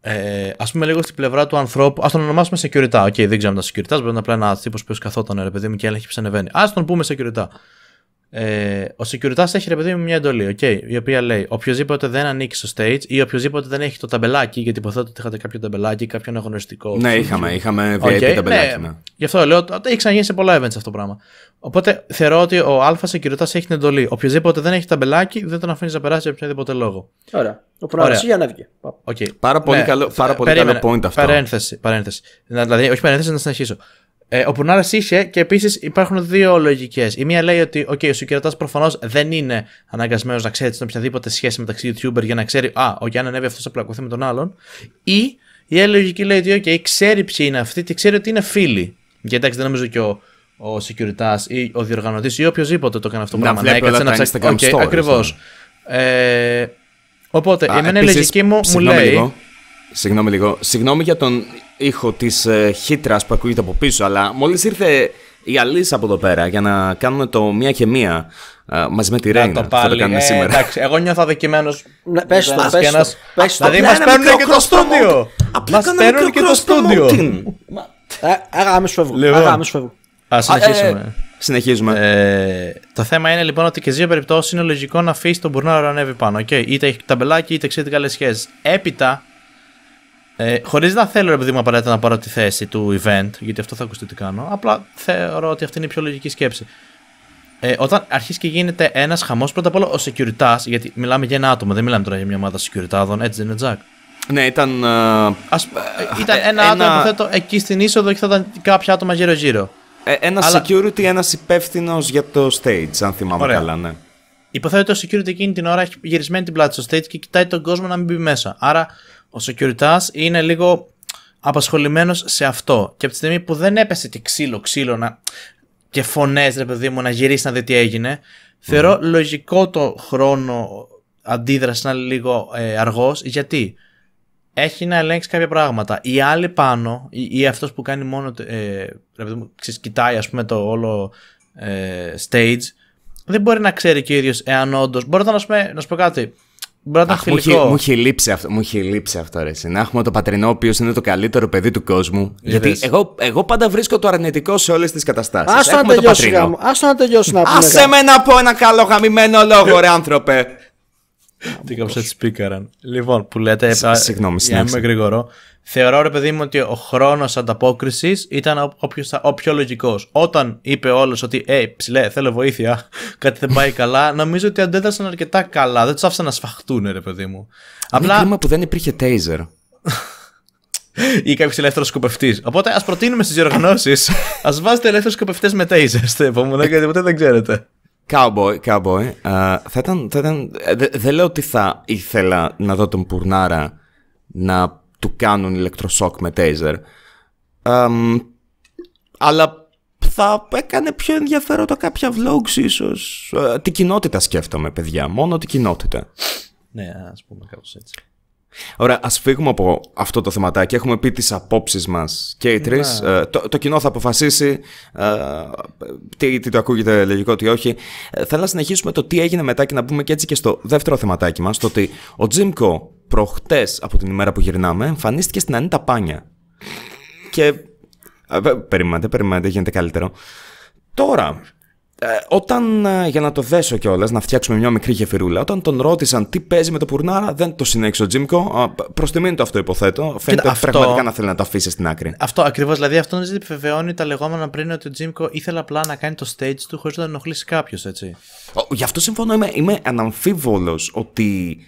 Ε, ας πούμε λίγο στην πλευρά του ανθρώπου, ας τον ονομάσουμε security. Οκ, okay, δεν ξέρω αν τα security, μπορεί να είναι απλά ένας τύπος που καθόταν ρε παιδί μου και έλεγχε ψανεβαίνει. Ας τον πούμε security. Ε, ο Securitas έχει ρε παιδί μου μια εντολή, okay, η οποία λέει οποιοδήποτε δεν ανήκει στο stage ή οποιοδήποτε δεν έχει το ταμπελάκι, γιατί υποθέτω ότι είχατε κάποιο ταμπελάκι, κάποιον αγωνιστικό. Ναι, είχαμε, είχαμε VIP okay, ναι, ταμπελάκι. Ναι. ναι. Γι' αυτό λέω, έχει ξαναγίνει σε πολλά events αυτό το πράγμα. Οπότε θεωρώ ότι ο Α Securitas έχει την εντολή. Οποιοδήποτε δεν έχει ταμπελάκι, δεν τον αφήνεις να περάσει για οποιοδήποτε λόγο. Ωραία. Ο πρόγραμμα ανέβηκε. Okay. Πάρα πολύ, ναι. καλό, πάρα πολύ καλό point αυτό. Παρένθεση, παρένθεση. Δηλαδή, όχι παρένθεση, να συνεχίσω. Ε, ο Πουνάρας είχε και επίσης υπάρχουν δύο λογικές. Η μία λέει ότι okay, ο Σουκερατά προφανώς δεν είναι αναγκασμένος να ξέρει την οποιαδήποτε σχέση μεταξύ YouTuber για να ξέρει Α, ο Γιάννη ανέβει αυτός να πλακωθεί με τον άλλον. Ή η άλλη λογική λέει ότι okay, ξέρει ποιοι είναι αυτοί και ξέρει ότι είναι φίλοι. Γιατί εντάξει, δεν νομίζω και ο, ο ναι, η ο διοργανωτη η οποιοδηποτε το εκανε αυτο το πραγμα να εκατσε να ψαξει okay ακριβω οποτε εμενα η λογικη μου, μου λέει. Συγγνώμη λίγο. Συγγνώμη για τον ήχο της ε, χύτρας που ακούγεται από πίσω, αλλά μόλις ήρθε η Αλίσσα από εδώ πέρα για να κάνουμε το μία και μία ε, μαζί με τη Ρέινα. θα το κάνουμε ε, σήμερα. Εντάξει, εγώ νιώθω αδικημένος. Ναι, πες το, πε το. Δηλαδή μα παίρνουν και το στούντιο. Μα παίρνουν και το στούντιο. Αγάμε ε, σου φεύγω. Λοιπόν, Α συνεχίσουμε. Συνεχίζουμε. Ε, το θέμα είναι λοιπόν ότι και σε δύο περιπτώσεις είναι λογικό να αφήσει τον Μπουρνάρο να ανέβει πάνω. Okay. Είτε έχει ταμπελάκι είτε ξέρει καλές σχέσεις. Έπειτα ε, Χωρίς να θέλω επειδή μου απαραίτητα να πάρω τη θέση του event, γιατί αυτό θα ακουστεί τι κάνω, απλά θεωρώ ότι αυτή είναι η πιο λογική σκέψη. Ε, όταν αρχίσει και γίνεται ένας χαμός, πρώτα απ' όλα ο security, γιατί μιλάμε για ένα άτομο, δεν μιλάμε τώρα για μια ομάδα security, έτσι δεν είναι Jack. Ναι, ήταν. Ε, Ας, ε, ήταν ένα, άτομο υποθέτω, εκεί στην είσοδο και θα ήταν κάποια άτομα γύρω-γύρω. Ε, ένα Αλλά... security, ένας υπεύθυνος για το stage, αν θυμάμαι Ωραία. καλά, ναι. Υποθέτω ότι ο security εκείνη την ώρα έχει γυρισμένη την πλάτη στο stage και κοιτάει τον κόσμο να μην μπει μέσα. Άρα ο Securitas είναι λίγο απασχολημένος σε αυτό. Και από τη στιγμή που δεν έπεσε και ξύλο, ξύλο να... και φωνές, ρε παιδί μου, να γυρίσει να δει τι έγινε, λογικό το χρόνο αντίδρασης να είναι λίγο ε, αργός. Γιατί έχει να ελέγξει κάποια πράγματα. η άλλη πάνω, ή, αυτός που κάνει μόνο. Ε, παιδί κοιτάει, ας πούμε, το όλο ε, stage, δεν μπορεί να ξέρει και ο ίδιος εάν όντως. μπορεί να να σου πω κάτι μου, μου είχε λείψει αυτό, μου αυτό ρε. Να έχουμε το πατρινό, ο οποίος είναι το καλύτερο παιδί του κόσμου. Γιατί, εγώ, εγώ πάντα βρίσκω το αρνητικό σε όλες τις καταστάσεις. Α το να τελειώσει Α το να τελειώσει να πούμε. σε με να πω ένα καλό γαμημένο λόγο, ρε άνθρωπε. Τι καψέ τη πίκαραν. Λοιπόν, που λέτε. Ε, συγγνώμη, Να είμαι γρήγορο θεωρώ ρε παιδί μου ότι ο χρόνος ανταπόκρισης ήταν ο, πιο, ο λογικός. Όταν είπε όλος ότι «Ε, ψηλέ, θέλω βοήθεια, [laughs] κάτι δεν πάει καλά», νομίζω ότι αντέδρασαν αρκετά καλά, δεν τους άφησαν να σφαχτούν ρε παιδί μου. Είναι Απλά... κρίμα που δεν υπήρχε τέιζερ. ή κάποιος ελεύθερος σκοπευτής. Οπότε ας προτείνουμε στις διοργανώσεις, [laughs] ας βάζετε ελεύθερους σκοπευτές με τέιζερ στο επόμενο, γιατί ποτέ δεν ξέρετε. Cowboy, cowboy. Uh, θα ήταν, ήταν, ε, δεν λέω ότι θα ήθελα να δω τον Πουρνάρα να του κάνουν ηλεκτροσόκ με τέιζερ. αλλά θα έκανε πιο ενδιαφέροντα κάποια vlogs ίσως. Τη ε, την κοινότητα σκέφτομαι, παιδιά. Μόνο την κοινότητα. Ναι, ας πούμε κάπως έτσι. Ωραία, ας φύγουμε από αυτό το θεματάκι. Έχουμε πει τις απόψεις μας και οι τρεις. Ναι. Ε, το, κοινό θα αποφασίσει ε, τι, τι το ακούγεται λογικό, τι όχι. Ε, θέλω να συνεχίσουμε το τι έγινε μετά και να μπούμε και έτσι και στο δεύτερο θεματάκι μας. Το ότι ο Τζίμκο προχτές από την ημέρα που γυρνάμε εμφανίστηκε στην Ανίτα Πάνια. Και. Περιμένετε, περιμένετε, γίνεται καλύτερο. Τώρα, ε, όταν, ε, για να το δέσω κιόλας, να φτιάξουμε μια μικρή γεφυρούλα, όταν τον ρώτησαν τι παίζει με το Πουρνάρα, δεν το συνέχισε ο Τζίμκο. Προ τη το αυτό, υποθέτω. Φαίνεται αυτό... πραγματικά να θέλει να το αφήσει στην άκρη. Αυτό ακριβώς. Δηλαδή, αυτό δεν επιβεβαιώνει τα λεγόμενα πριν ότι ο Τζίμκο ήθελε απλά να κάνει το stage του χωρίς να ενοχλήσει κάποιος, έτσι. Γι' αυτό συμφωνώ. Είμαι, είμαι αναμφίβολος ότι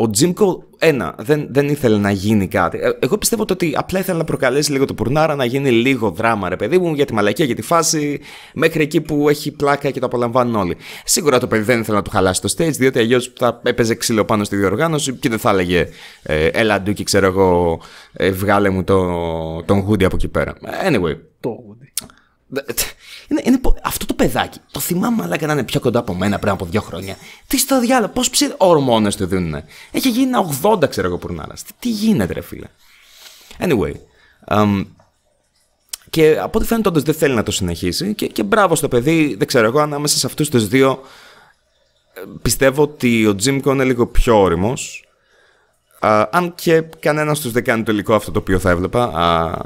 ο Τζίμκο, ένα, δεν, δεν ήθελε να γίνει κάτι. Ε, εγώ πιστεύω ότι απλά ήθελε να προκαλέσει λίγο το πουρνάρα, να γίνει λίγο δράμα, ρε παιδί μου, για τη μαλακία, για τη φάση, μέχρι εκεί που έχει πλάκα και το απολαμβάνουν όλοι. Σίγουρα το παιδί δεν ήθελε να του χαλάσει το stage, διότι αλλιώς θα έπαιζε ξύλο πάνω στη διοργάνωση και δεν θα έλεγε ε, Ελά, ντούκι, ξέρω εγώ, ε, βγάλε μου το, τον Γούντι από εκεί πέρα. Anyway. Το Γούντι. Είναι, αυτό το παιδάκι, το θυμάμαι αλλά και να είναι πιο κοντά από μένα πριν από δύο χρόνια. Τι στο διάλογο, πώ ψήρε ορμόνες του δίνουν. Έχει γίνει ένα 80, ξέρω εγώ πουρνάρα. Τι, τι γίνεται, ρε φίλε. Anyway. Um, και από ό,τι φαίνεται, όντως δεν θέλει να το συνεχίσει. Και, και μπράβο στο παιδί, δεν ξέρω εγώ, ανάμεσα σε αυτούς τους δύο. Ε, πιστεύω ότι ο Τζίμκο είναι λίγο πιο όριμος. αν και κανένας τους δεν κάνει το υλικό αυτό το οποίο θα έβλεπα. Α,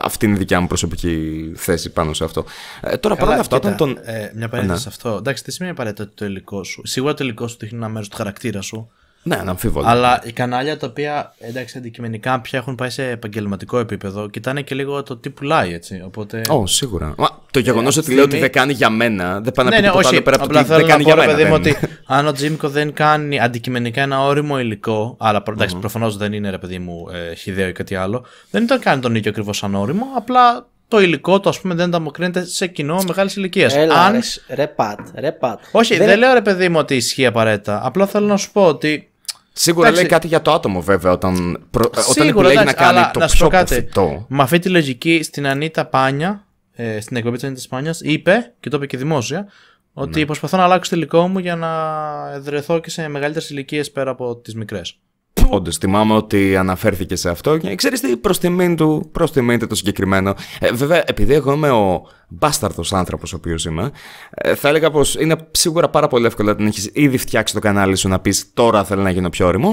αυτή είναι η δικιά μου προσωπική θέση πάνω σε αυτό. Ε, τώρα παρόλα αυτά, όταν τον. Ε, μια παρένθεση ναι. σε αυτό. Εντάξει, τι σημαίνει απαραίτητο το υλικό σου. Σίγουρα το υλικό σου δείχνει ένα μέρος του χαρακτήρα σου. Ναι, αναμφίβολα. Αλλά οι κανάλια τα οποία εντάξει αντικειμενικά πια έχουν πάει σε επαγγελματικό επίπεδο, κοιτάνε και λίγο το τι πουλάει έτσι. Οπότε... Ω, σίγουρα. Μα, το γεγονός ε, ότι λέω ότι δεν κάνει για μένα δεν πάνε να πει ναι, πέρα από το δεν κάνει για μένα. Παιδί μου ότι αν ο Τζίμικο δεν κάνει αντικειμενικά ένα όριμο υλικό, αλλά εντάξει, προφανώς δεν είναι ρε παιδί μου ε, χιδαίο ή κάτι άλλο, δεν ήταν κάνει τον ίδιο ακριβώς σαν όριμο, απλά το υλικό του, ας πούμε, δεν ανταποκρίνεται σε κοινό μεγάλης ηλικίας. Αν... Ρε, ρε, πατ, ρε πατ. Όχι, δεν, δεν λέω ρε παιδί μου ότι ισχύει απαραίτητα. Απλά θέλω να σου πω ότι Σίγουρα λέει κάτι για το άτομο, βέβαια, όταν, προ... Σίγουρα, όταν επιλέγει να κάνει το να πιο κοφητό. Με αυτή τη λογική, στην Ανίτα Πάνια, ε, στην εκπομπή της Ανίτας Πάνιας, είπε, και το είπε και δημόσια, ότι ναι. προσπαθώ να αλλάξω το υλικό μου για να εδρεθώ και σε μεγαλύτερες ηλικίες πέρα από τις μικρές. Όντως, θυμάμαι ότι αναφέρθηκε σε αυτό και ξέρεις τι, προς τιμήν του, προς τιμήν το συγκεκριμένο. Ε, βέβαια, επειδή εγώ είμαι ο μπάσταρδος άνθρωπος, ο οποίος είμαι, ε, θα έλεγα πως είναι σίγουρα πάρα πολύ εύκολο να έχεις ήδη φτιάξει το κανάλι σου να πεις τώρα θέλω να γίνω πιο όριμο.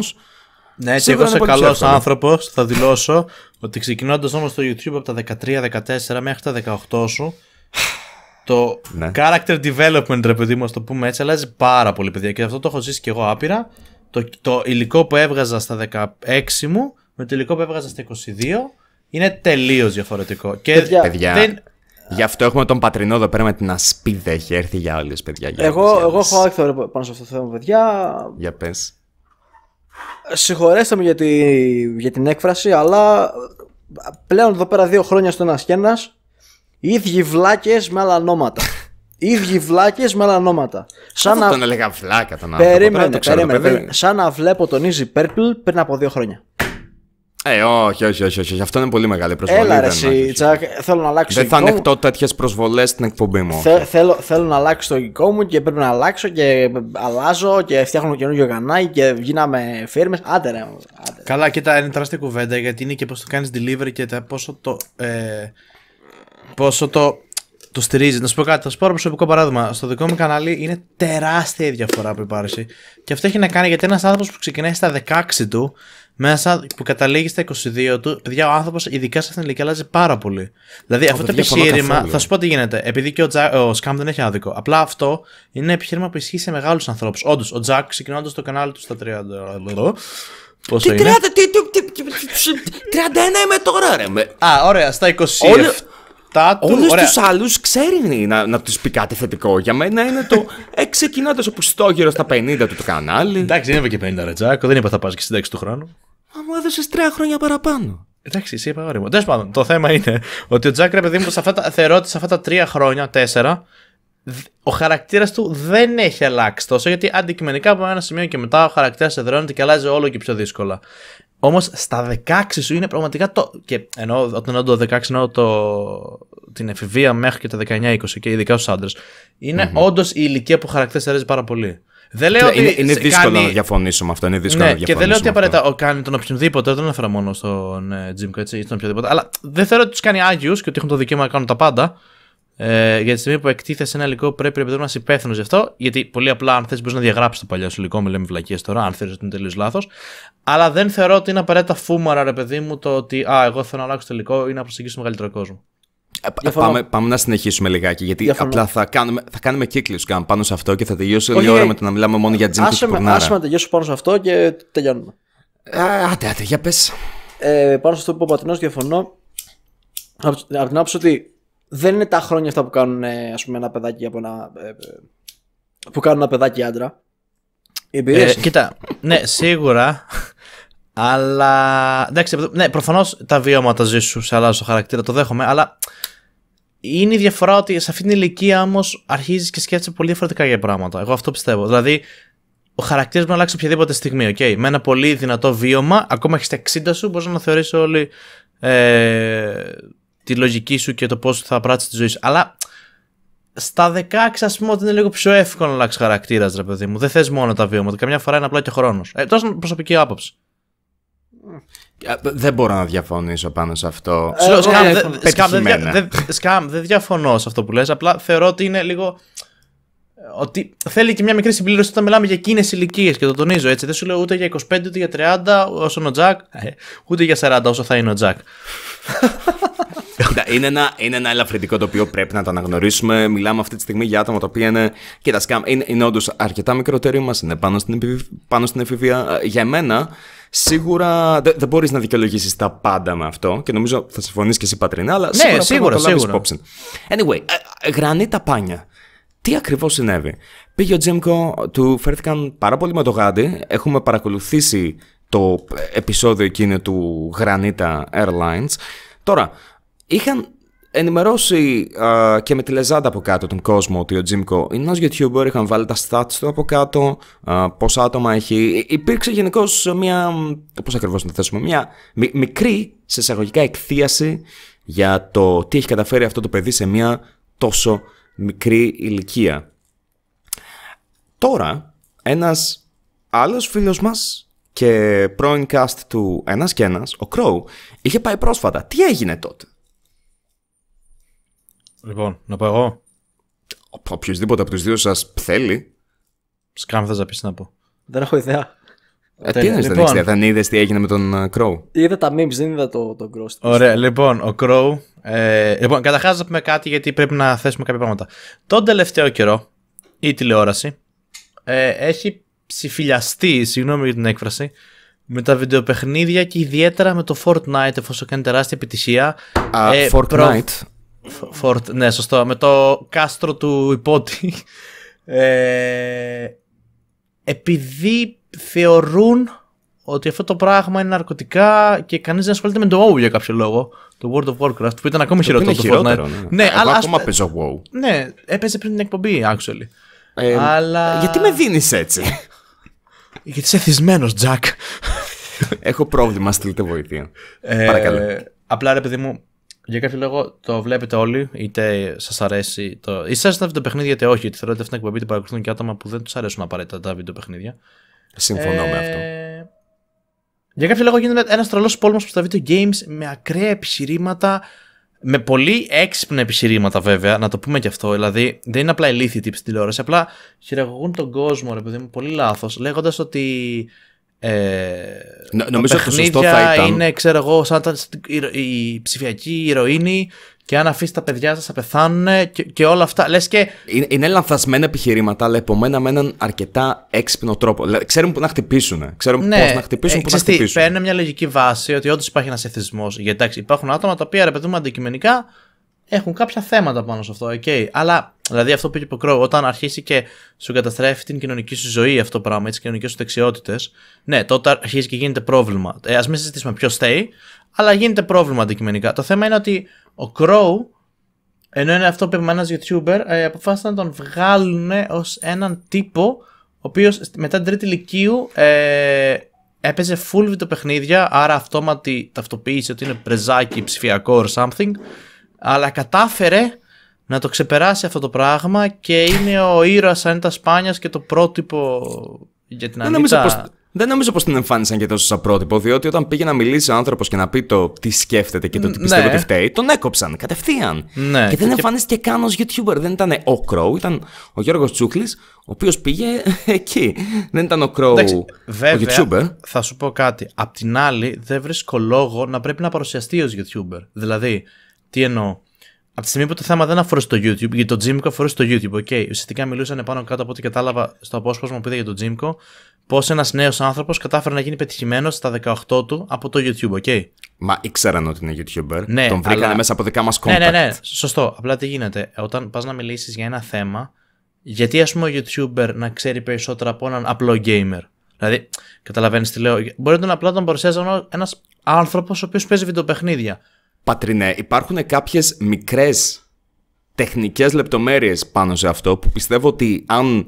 Ναι, και εγώ σε καλό άνθρωπος. Θα δηλώσω ότι ξεκινώντας όμως το YouTube από τα 13-14 μέχρι τα 18 σου, το ναι. character development, ρε παιδί μου, ας το πούμε έτσι, αλλάζει πάρα πολύ, παιδιά. Και αυτό το έχω ζήσει και εγώ άπειρα το, το υλικό που έβγαζα στα 16 μου με το υλικό που έβγαζα στα 22 είναι τελείως διαφορετικό. Και παιδιά, παιδιά δεν... γι' αυτό έχουμε τον πατρινό εδώ πέρα με την ασπίδα. Έχει έρθει για όλε, παιδιά. Για εγώ, εγώ έχω άλλη πάνω σε αυτό το θέμα, παιδιά. Για πες. Συγχωρέστε με για, την έκφραση, αλλά πλέον εδώ πέρα δύο χρόνια στο ένας και ένας, οι ίδιοι βλάκες με άλλα νόματα. [laughs] ίδιοι βλάκες με άλλα ονόματα. Σαν να... τον έλεγα βλάκα τον άνθρωπο. Περίμενε, το περίμενε, περίμενε. Σαν να βλέπω τον Easy Purple πριν από δύο χρόνια. Ε, όχι, όχι, όχι, όχι. Αυτό είναι πολύ μεγάλη προσβολή. Έλα, ρε, τσακ, θέλω να αλλάξω. Δεν θα ανεχτώ τέτοιες προσβολές στην εκπομπή μου. θέλω, θέλω να αλλάξω το γικό μου και πρέπει να αλλάξω και αλλάζω και φτιάχνω καινούργιο γανάκι και γίναμε φίρμες. Άντε, ρε. Καλά, κοίτα, είναι τεράστια κουβέντα γιατί είναι και πώς το κάνεις delivery και τα, πόσο το. Ε, πόσο το το στηρίζει. Να σου πω κάτι, θα σου πω ένα προσωπικό παράδειγμα. Στο δικό μου κανάλι είναι τεράστια η διαφορά που υπάρχει. Και αυτό έχει να κάνει γιατί ένας άνθρωπος που ξεκινάει στα 16 του, μέσα που καταλήγει στα 22 του, παιδιά, ο άνθρωπος ειδικά σε αυτήν την ηλικία αλλάζει πάρα πολύ. Δηλαδή αυτό το επιχείρημα, θα σου πω τι γίνεται. Επειδή και ο, ο Σκάμ δεν έχει άδικο. Απλά αυτό είναι ένα επιχείρημα που ισχύει σε μεγάλους ανθρώπους. Όντως, ο Τζακ ξεκινώντας το κανάλι του στα 30 Πώ το τι Τι, 31 είμαι τώρα, Α, ωραία, στα 27 λεπτά του. Όλους τους άλλους ξέρει να, να τους πει κάτι θετικό. Για μένα είναι το. [laughs] ε, ξεκινώντα ο στο γύρω στα 50 του το κανάλι. Εντάξει, δεν είπα και 50 ρετζάκο, δεν είπα θα πας και στην του χρόνου. Μα μου έδωσες τρία χρόνια παραπάνω. Εντάξει, εσύ είπα όριμο. Τέλος πάντων, το θέμα είναι ότι ο Τζάκ, ρε παιδί μου, σε αυτά τα, θεωρώ ότι σε αυτά τα τρία χρόνια, τέσσερα, ο χαρακτήρας του δεν έχει αλλάξει τόσο γιατί αντικειμενικά από ένα σημείο και μετά ο χαρακτήρας εδρώνεται και αλλάζει όλο και πιο δύσκολα. Όμως στα 16 σου είναι πραγματικά το. Και ενώ όταν εννοώ το 16 εννοώ το... την εφηβεία μέχρι και τα 19-20 και ειδικά στους άντρες. Είναι όντως η ηλικία που αρέσει πάρα πολύ. Δεν λέω ναι, ότι είναι, δύσκολο κάνει... να διαφωνήσω με αυτό. Είναι δύσκολο ναι, να Και δεν λέω ότι απαραίτητα κάνει τον οποιονδήποτε. Δεν έφερα μόνο στον ε, Τζίμκο ή στον οποιοδήποτε. Αλλά δεν θεωρώ ότι τους κάνει άγιους και ότι έχουν το δικαίωμα να κάνουν τα πάντα. Ε, για τη στιγμή που εκτίθεσαι ένα υλικό πρέπει να είσαι υπεύθυνος γι' αυτό. Γιατί πολύ απλά, αν θες, μπορείς να διαγράψεις το παλιό σου υλικό. μιλάμε βλακίες τώρα, αν θες, ότι είναι τελείως λάθος. Αλλά δεν θεωρώ ότι είναι απαραίτητα φούμαρα, ρε παιδί μου, το ότι α, εγώ θέλω να αλλάξω το υλικό ή να προσεγγίσω μεγαλύτερο κόσμο. Ε, Πάμε, πάμε να συνεχίσουμε λιγάκι, γιατί Διαφωνώ. απλά θα κάνουμε, θα κάνουμε κύκλους πάνω σε αυτό και θα τελειώσω λίγο ώρα ε, με το να μιλάμε μόνο για τζιμ και Άσε να τελειώσω πάνω σε αυτό και τελειώνουμε. Ε, άτε, άτε, για πες. Ε, πάνω σε αυτό που είπε ο Πατρινός διαφωνώ. Από, από την άποψη ότι δεν είναι τα χρόνια αυτά που κάνουν ε, ας πούμε, ένα παιδάκι από ένα. Ε, ε, που κάνουν ένα παιδάκι άντρα. Ε, κοίτα, ναι, σίγουρα. αλλά. Εντάξει, ναι, προφανώς τα βιώματα σου σε αλλάζει το χαρακτήρα, το δέχομαι, αλλά είναι η διαφορά ότι σε αυτή την ηλικία όμως αρχίζεις και σκέφτεσαι πολύ διαφορετικά για πράγματα. Εγώ αυτό πιστεύω. Δηλαδή, ο χαρακτήρας μπορεί να αλλάξει οποιαδήποτε στιγμή. Okay. Με ένα πολύ δυνατό βίωμα, ακόμα και τα 60 σου, μπορείς να θεωρήσει όλοι. Ε, τη λογική σου και το πώς θα πράττεις τη ζωή σου. Αλλά στα 16 ας πούμε ότι είναι λίγο πιο εύκολο να αλλάξεις χαρακτήρας, ρε παιδί μου. Δεν θες μόνο τα βίωματα. Καμιά φορά είναι απλά και χρόνος. Ε, τόσο προσωπική άποψη. Δεν μπορώ να διαφωνήσω πάνω σε αυτό. Ε, ε, σκάμ, δεν διαφωνώ σε αυτό που λες. Απλά θεωρώ ότι είναι λίγο. Ότι θέλει και μια μικρή συμπλήρωση όταν μιλάμε για εκείνες ηλικίες και το τονίζω έτσι. Δεν σου λέω ούτε για 25, ούτε για 30 όσο είναι ο Τζακ, ε, ούτε για 40 όσο θα είναι ο Τζακ είναι ένα, είναι ένα ελαφρυντικό το οποίο πρέπει να το αναγνωρίσουμε. Μιλάμε αυτή τη στιγμή για άτομα τα οποία είναι. τα είναι, είναι όντως αρκετά μικρότεροι μας, είναι πάνω στην, πάνω στην εφηβεία. Ε, για μένα, σίγουρα δεν, μπορείς μπορεί να δικαιολογήσεις τα πάντα με αυτό και νομίζω θα συμφωνείς και εσύ, Πατρινά, αλλά ναι, σίγουρα, σίγουρα, υπόψη. Anyway, ε, ε, γρανίτα πάνια. Τι ακριβώς συνέβη. Πήγε ο Τζίμκο, του φέρθηκαν πάρα πολύ με το γάντι. Έχουμε παρακολουθήσει το επεισόδιο εκείνο του Γρανίτα Airlines. Τώρα, είχαν ενημερώσει α, και με τη λεζάντα από κάτω τον κόσμο ότι ο Τζίμκο είναι ένας YouTuber, είχαν βάλει τα stats του από κάτω, α, πόσα άτομα έχει. Υπήρξε γενικώς μια, Πώς ακριβώς να θέσουμε, μια μικρή σε εισαγωγικά εκθίαση για το τι έχει καταφέρει αυτό το παιδί σε μια τόσο μικρή ηλικία. Τώρα, ένας άλλος φίλος μας και πρώην cast του ένας και ένας, ο Crow, είχε πάει πρόσφατα. Τι έγινε τότε. Λοιπόν, να πω εγώ. Οποιοδήποτε από τους δύο σας θέλει. Σκάμ, θα πει να πω. Δεν έχω ιδέα. Ε, τι είναι, λοιπόν, δεν δεν είδες τι έγινε με τον Κρόου. Ε, είδα τα memes, δεν είδα τον το Κρόου. Ωραία, λοιπόν, ο Κρόου. Ε, λοιπόν, καταρχάς να πούμε κάτι γιατί πρέπει να θέσουμε κάποια πράγματα. Τον τελευταίο καιρό η τηλεόραση ε, έχει ψηφιλιαστεί, συγγνώμη για την έκφραση, με τα βιντεοπαιχνίδια και ιδιαίτερα με το Fortnite, εφόσον κάνει τεράστια επιτυχία. Uh, Fortnite, Φόρτ, ναι, σωστό. Με το κάστρο του υπότη. Ε, επειδή θεωρούν ότι αυτό το πράγμα είναι ναρκωτικά και κανείς δεν ασχολείται με το WoW για κάποιο λόγο. Το World of Warcraft που ήταν ακόμη χειρότερο το Ναι, ναι Εγώ αλλά. Ακόμα ας... παίζω WoW. Ναι, έπαιζε πριν την εκπομπή, actually. Ε, αλλά... Γιατί με δίνεις έτσι. Γιατί είσαι θυσμένο, Jack Έχω πρόβλημα, στείλτε βοήθεια. Ε, Παρακαλώ. Απλά ρε παιδί μου, για κάποιο λόγο το βλέπετε όλοι, είτε σας αρέσει. Το... Ή σας τα βιντεοπαιχνίδια, είτε όχι. Γιατί θεωρώ ότι αυτήν την εκπομπή την παρακολουθούν και άτομα που δεν τους αρέσουν απαραίτητα τα βιντεοπαιχνίδια. Συμφωνώ με ε, αυτό. Για κάποιο λόγο γίνεται ένα τρελός πόλεμος προς τα video games με ακραία επιχειρήματα. Με πολύ έξυπνα επιχειρήματα βέβαια, να το πούμε και αυτό. Δηλαδή, δεν είναι απλά ηλίθιοι τύποι στην τηλεόραση. Απλά χειραγωγούν τον κόσμο, ρε παιδί μου, πολύ λάθος, λέγοντας ότι ε, νομίζω ότι σωστό θα ήταν. Είναι, ξέρω εγώ, σαν ήταν η, ψηφιακή ηρωίνη και αν αφήσεις τα παιδιά σας να πεθάνουν και, και, όλα αυτά. Λες και... Είναι, είναι λανθασμένα επιχειρήματα, αλλά επομένα με έναν αρκετά έξυπνο τρόπο. Δηλαδή, ξέρουν που να χτυπήσουν. Ξέρουμε ναι, πώς να χτυπήσουν, ε, πώ να χτυπήσουν. Παίρνουν μια λογική βάση ότι όντως υπάρχει ένας εθισμός. Γιατί εντάξει, υπάρχουν άτομα τα οποία ρε παιδούμε αντικειμενικά έχουν κάποια θέματα πάνω σε αυτό, okay. αλλά δηλαδή αυτό που είπε ο κρό, όταν αρχίσει και σου καταστρέφει την κοινωνική σου ζωή αυτό το πράγμα, τις κοινωνικές σου δεξιότητες, ναι, τότε αρχίζει και γίνεται πρόβλημα. Ε, Ας μην συζητήσουμε ποιος στέει, αλλά γίνεται πρόβλημα αντικειμενικά. Το θέμα είναι ότι ο Crow, ενώ είναι αυτό που είπε ένας YouTuber, ε, αποφάσισαν να τον βγάλουν ως έναν τύπο, ο οποίος μετά την τρίτη ηλικίου ε, έπαιζε full παιχνίδια, άρα αυτόματη ταυτοποίησε ότι είναι πρεζάκι ψηφιακό or something αλλά κατάφερε να το ξεπεράσει αυτό το πράγμα και είναι ο ήρωας τα σπάνια και το πρότυπο για την Ανίτα. Δεν νομίζω πως την εμφάνισαν και τόσο σαν πρότυπο, διότι όταν πήγε να μιλήσει ο άνθρωπος και να πει το τι σκέφτεται και το τι πιστεύει ναι. ότι φταίει, τον έκοψαν κατευθείαν. Ναι, και δεν και... εμφανίστηκε καν ως YouTuber, δεν ήταν ο Crow, ήταν ο Γιώργος Τσούκλης, ο οποίος πήγε [laughs] εκεί. Δεν ήταν ο Crow βέβαια, ο YouTuber. θα σου πω κάτι. Απ' την άλλη, δεν βρίσκω λόγο να πρέπει να παρουσιαστεί ως YouTuber. Δηλαδή, τι εννοώ. Από τη στιγμή που το θέμα δεν αφορούσε το YouTube, γιατί το Τζίμικο αφορούσε το YouTube, οκ. Okay. Ουσιαστικά μιλούσαν πάνω κάτω από ό,τι κατάλαβα στο απόσπασμα που είδα για το Τζίμικο, πώς ένας νέος άνθρωπος κατάφερε να γίνει πετυχημένος στα 18 του από το YouTube, οκ. Okay. Μα ήξεραν ότι είναι YouTuber. Ναι, Τον βρήκανε μέσα από δικά μας κόμματα. Ναι, ναι, ναι. Σωστό. Απλά τι γίνεται. Όταν πας να μιλήσεις για ένα θέμα, γιατί ας πούμε ο YouTuber να ξέρει περισσότερα από έναν απλό gamer. Δηλαδή, καταλαβαίνεις τι λέω. Μπορεί να τον απλά τον παρουσιάζει ένας άνθρωπος ο οποίος παίζει βιντεοπαιχνίδια. Πατρινέ, υπάρχουν κάποιες μικρές τεχνικές λεπτομέρειες πάνω σε αυτό που πιστεύω ότι αν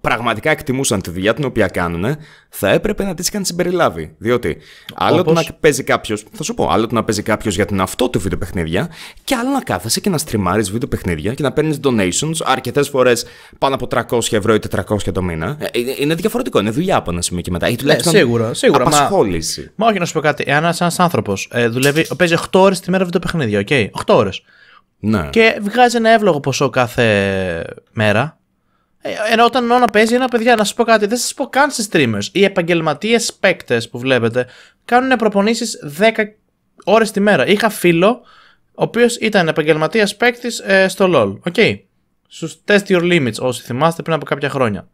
πραγματικά εκτιμούσαν τη δουλειά την οποία κάνουν, θα έπρεπε να τι είχαν συμπεριλάβει. Διότι άλλο το να παίζει κάποιος, θα σου πω, άλλο το να παίζει κάποιος για την αυτό του βίντεο παιχνίδια, και άλλο να κάθεσαι και να στριμάρεις βίντεο παιχνίδια και να παίρνεις donations αρκετές φορές πάνω από 300 ευρώ ή 400 το μήνα. Ε, είναι διαφορετικό, είναι δουλειά από ένα σημείο και μετά. ε, σίγουρα, σίγουρα. Απασχόληση. Μα, μα όχι να σου πω κάτι. Εάν ένας άνθρωπος ε, δουλεύει, παίζει 8 ώρες τη μέρα βίντεο παιχνίδια, okay? 8 ώρες. Ναι. Και βγάζει ένα εύλογο ποσό κάθε μέρα ε, ενώ όταν ο παίζει ένα παιδιά, να σας πω κάτι, δεν σας πω καν σε streamers. Οι επαγγελματίες παίκτες που βλέπετε κάνουν προπονήσει 10 ώρες τη μέρα. Είχα φίλο, ο οποίος ήταν επαγγελματίας παίκτης ε, στο LOL. Οκ. Okay. Στους Test Your Limits, όσοι θυμάστε πριν από κάποια χρόνια.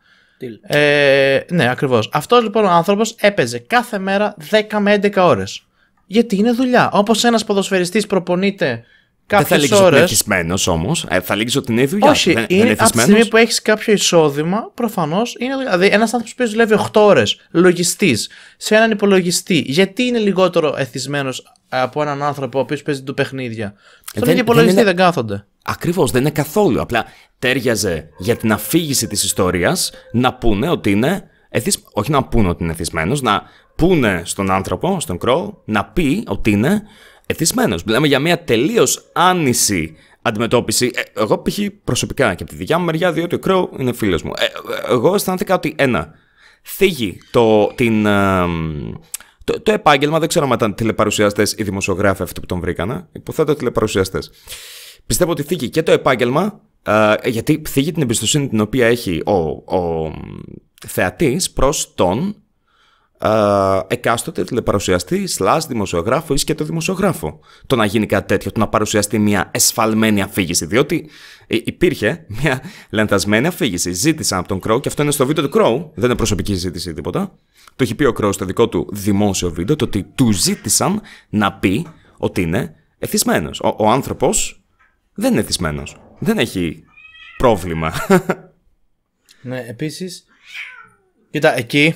Ε, ναι, ακριβώς. Αυτός λοιπόν ο άνθρωπος έπαιζε κάθε μέρα 10 με 11 ώρες. Γιατί είναι δουλειά. Όπως ένας ποδοσφαιριστής προπονείται Κάποιες Δεν θα ώρες... ότι είναι όμως. Ε, θα λήξεις ότι είναι η δουλειά Όχι, δεν, είναι, δεν από τη στιγμή που έχεις κάποιο εισόδημα, προφανώς είναι. Δηλαδή, ένας άνθρωπος που δουλεύει 8 ώρες, λογιστής, σε έναν υπολογιστή, γιατί είναι λιγότερο εθισμένος από έναν άνθρωπο ο οποίος παίζει του παιχνίδια. Ε, Τώρα οι υπολογιστή δεν, κάθονται. Ακριβώς, δεν είναι καθόλου. Απλά τέριαζε για την αφήγηση της ιστορίας να πούνε ότι είναι. Εθισ... Όχι να πούνε ότι είναι εθισμένος, να πούνε στον άνθρωπο, στον κρό, να πει ότι είναι Εθισμένος. Μιλάμε για μια τελείως άνηση αντιμετώπιση. Ε, εγώ π.χ. προσωπικά και από τη δικιά μου μεριά, διότι ο Κρόου είναι φίλος μου. Ε, ε, εγώ αισθάνθηκα ότι ένα. Θίγει το, το, επάγγελμα, δεν ξέρω αν ήταν τηλεπαρουσιαστές ή δημοσιογράφοι αυτοί που τον βρήκανα, Υποθέτω τηλεπαρουσιαστές. Πιστεύω ότι θίγει και το επάγγελμα, ε, γιατί θίγει την εμπιστοσύνη την οποία έχει ο, ο θεατής προς τον εκάστοτε τηλεπαρουσιαστή, slash δημοσιογράφο ή το δημοσιογράφο. Το να γίνει κάτι τέτοιο, το να παρουσιαστεί μια εσφαλμένη αφήγηση. Διότι υπήρχε μια λανθασμένη αφήγηση. Ζήτησαν από τον Κρόου, και αυτό είναι στο βίντεο του Κρόου, δεν είναι προσωπική ζήτηση ή τίποτα. Το έχει πει ο Κρόου στο δικό του δημόσιο βίντεο, το ότι του ζήτησαν να πει ότι είναι εθισμένος. Ο, ο άνθρωπος δεν είναι εθισμένος. Δεν έχει πρόβλημα. [laughs] Ναι, επίσης. Κοίτα, εκεί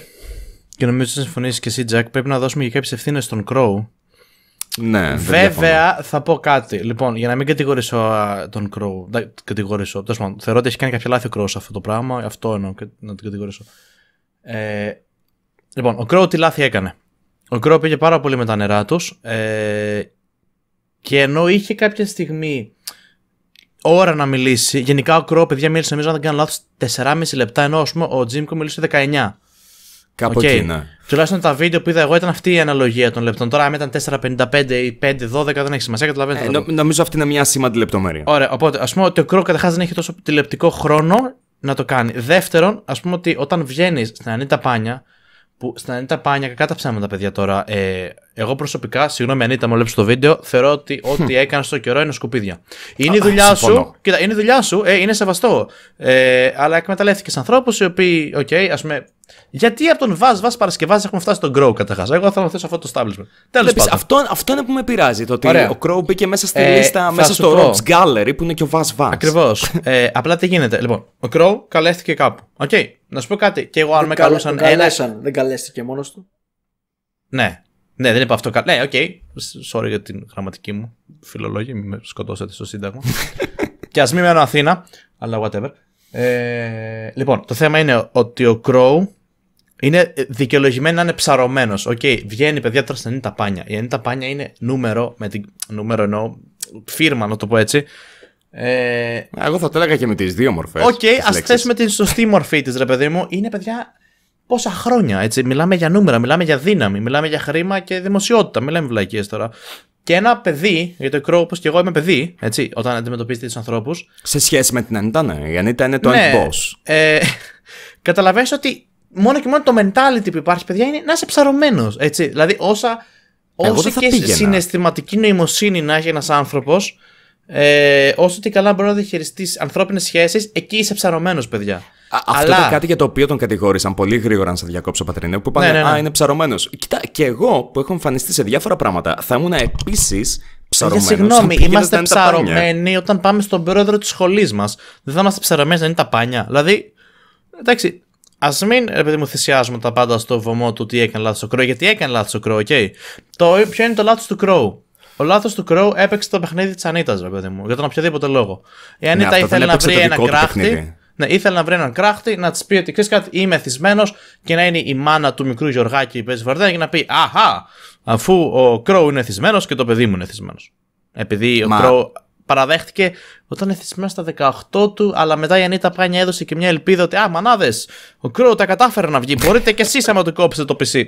και νομίζω ότι συμφωνήσεις και εσύ, Τζακ, πρέπει να δώσουμε και κάποιες ευθύνες στον Crow. Ναι, Βέβαια, θα πω κάτι. Λοιπόν, για να μην κατηγορήσω τον Crow. κατηγορήσω. Τέλος θεωρώ ότι έχει κάνει κάποια λάθο ο Crow σε αυτό το πράγμα. Αυτό εννοώ, να τον κατηγορήσω. Ε, λοιπόν, ο Crow τι λάθη έκανε. Ο Crow πήγε πάρα πολύ με τα νερά τους. Ε, και ενώ είχε κάποια στιγμή ώρα να μιλήσει. Γενικά ο Κρό, παιδιά, μίλησε νομίζω, αν δεν κάνω λάθο, 4,5 λεπτά. Ενώ πούμε, ο Τζίμικο μιλήσε 19 okay. εκεί, ναι. Τουλάχιστον τα βίντεο που είδα εγώ ήταν αυτή η αναλογία των λεπτών. Τώρα, αν ήταν 4,55 ή 5,12 δεν έχει σημασία, καταλαβαίνετε. Ε, νομίζω αυτή είναι μια σήμαντη λεπτομέρεια. Ωραία, οπότε ας πούμε ότι ο κρόκ καταρχάς δεν έχει τόσο τηλεπτικό χρόνο να το κάνει. Δεύτερον, ας πούμε ότι όταν βγαίνει στην Ανίτα Πάνια, που στην Ανίτα Πάνια, κακά τα παιδιά τώρα. Ε, εγώ προσωπικά, συγγνώμη Ανίτα, μου βλέπεις το βίντεο, θεωρώ ότι [laughs] ό,τι έκανες στο καιρό είναι σκουπίδια. Είναι η δουλειά σου, κοίτα, είναι η δουλειά σου, ε, είναι σεβαστό. Ε, αλλά εκμεταλλεύτηκες ανθρώπους οι οποίοι, οκ, okay, ας πούμε, γιατί από τον Βάζ Βάζ έχουμε φτάσει στον Crow καταρχάς. Εγώ θα θέσω αυτό το establishment. Τέλος πάντων. Αυτό, αυτό είναι που με πειράζει. Το ότι Ωραία. ο Crow μπήκε μέσα στη ε, λίστα, μέσα στο πω. Rob's Gallery που είναι και ο Βάζ Βάζ. Ακριβώς. [laughs] ε, απλά τι γίνεται. Λοιπόν, ο Crow καλέστηκε κάπου. Οκ. Okay. Να σου πω κάτι. Και εγώ, αν με καλούσαν. Δεν καλέσαν. Ένα... Δεν καλέστηκε μόνος του. Ναι. Ναι, δεν είπα αυτό. Ναι, οκ. Okay. Sorry για την γραμματική μου. Φιλολόγια, μην με σκοτώσατε στο Σύνταγμα. [laughs] και ας μην μένω Αθήνα. Αλλά whatever. Ε, λοιπόν, το θέμα είναι ότι ο Crow είναι ε, δικαιολογημένο να είναι ψαρωμένος. Οκ, okay, βγαίνει παιδιά τώρα στην Ανίτα Πάνια. Η Ανίτα Πάνια είναι νούμερο, με την, νούμερο εννοώ, φίρμα να το πω έτσι. Ε... Εγώ θα το έλεγα και με τις δύο μορφές. Οκ, okay, α θέσουμε την σωστή μορφή της, ρε παιδί μου. Είναι παιδιά πόσα χρόνια. Έτσι. Μιλάμε για νούμερα, μιλάμε για δύναμη, μιλάμε για χρήμα και δημοσιότητα. Μιλάμε βλακίε τώρα. Και ένα παιδί, γιατί το Crow, όπως και εγώ είμαι παιδί, έτσι, όταν αντιμετωπίζετε τους ανθρώπους. Σε σχέση με την Ανίτα, ναι. Η Ανίτα είναι το ναι, boss. Ε, [laughs] ότι μόνο και μόνο το mentality που υπάρχει, παιδιά, είναι να είσαι ψαρωμένος. Δηλαδή, όσα. Όσο και πήγαινα. συναισθηματική νοημοσύνη να έχει ένας άνθρωπος, ε, όσο και καλά μπορεί να διαχειριστείς ανθρώπινες σχέσεις, εκεί είσαι ψαρωμένος, παιδιά. Αυτό είναι κάτι για το οποίο τον κατηγόρησαν πολύ γρήγορα, αν σε διακόψω, Πατρινέου, που είπαν ναι, ναι, ναι, Α, είναι ψαρωμένος. Κοίτα, και εγώ που έχω εμφανιστεί σε διάφορα πράγματα, θα ήμουν επίσης ψαρωμένος. Συγγνώμη, είμαστε ψαρωμένοι όταν πάμε στον πρόεδρο της σχολής μας. Δεν θα είμαστε ψαρωμένοι δεν είναι τα πάνια. Δηλαδή, εντάξει, Ας μην επειδή μου θυσιάζουμε τα πάντα στο βωμό του ότι έκανε λάθος ο Κρόου, γιατί έκανε λάθος ο Κρόου, οκ. Okay. Το ποιο είναι το λάθος του Κρόου. Ο λάθος του Κρόου έπαιξε το παιχνίδι της Ανίτας, ρε παιδί μου, για τον οποιοδήποτε λόγο. Η Ανίτα ναι, ήθελε να βρει ένα κράχτη. Ναι, ήθελε να βρει έναν κράχτη, να της πει ότι ξέρεις κάτι, είμαι θυσμένος και να είναι η μάνα του μικρού Γιωργάκη η παίζει και να πει Αχά, αφού ο Κρόου είναι θυσμένος και το παιδί μου είναι θυσμένος. Επειδή Μα... ο Κρόου παραδέχτηκε όταν είναι στα 18 του, αλλά μετά η Ανίτα Πάνια έδωσε και μια ελπίδα ότι «Α, μανάδες, ο Κρόου τα κατάφερε να βγει, μπορείτε και εσείς άμα του κόψετε το PC».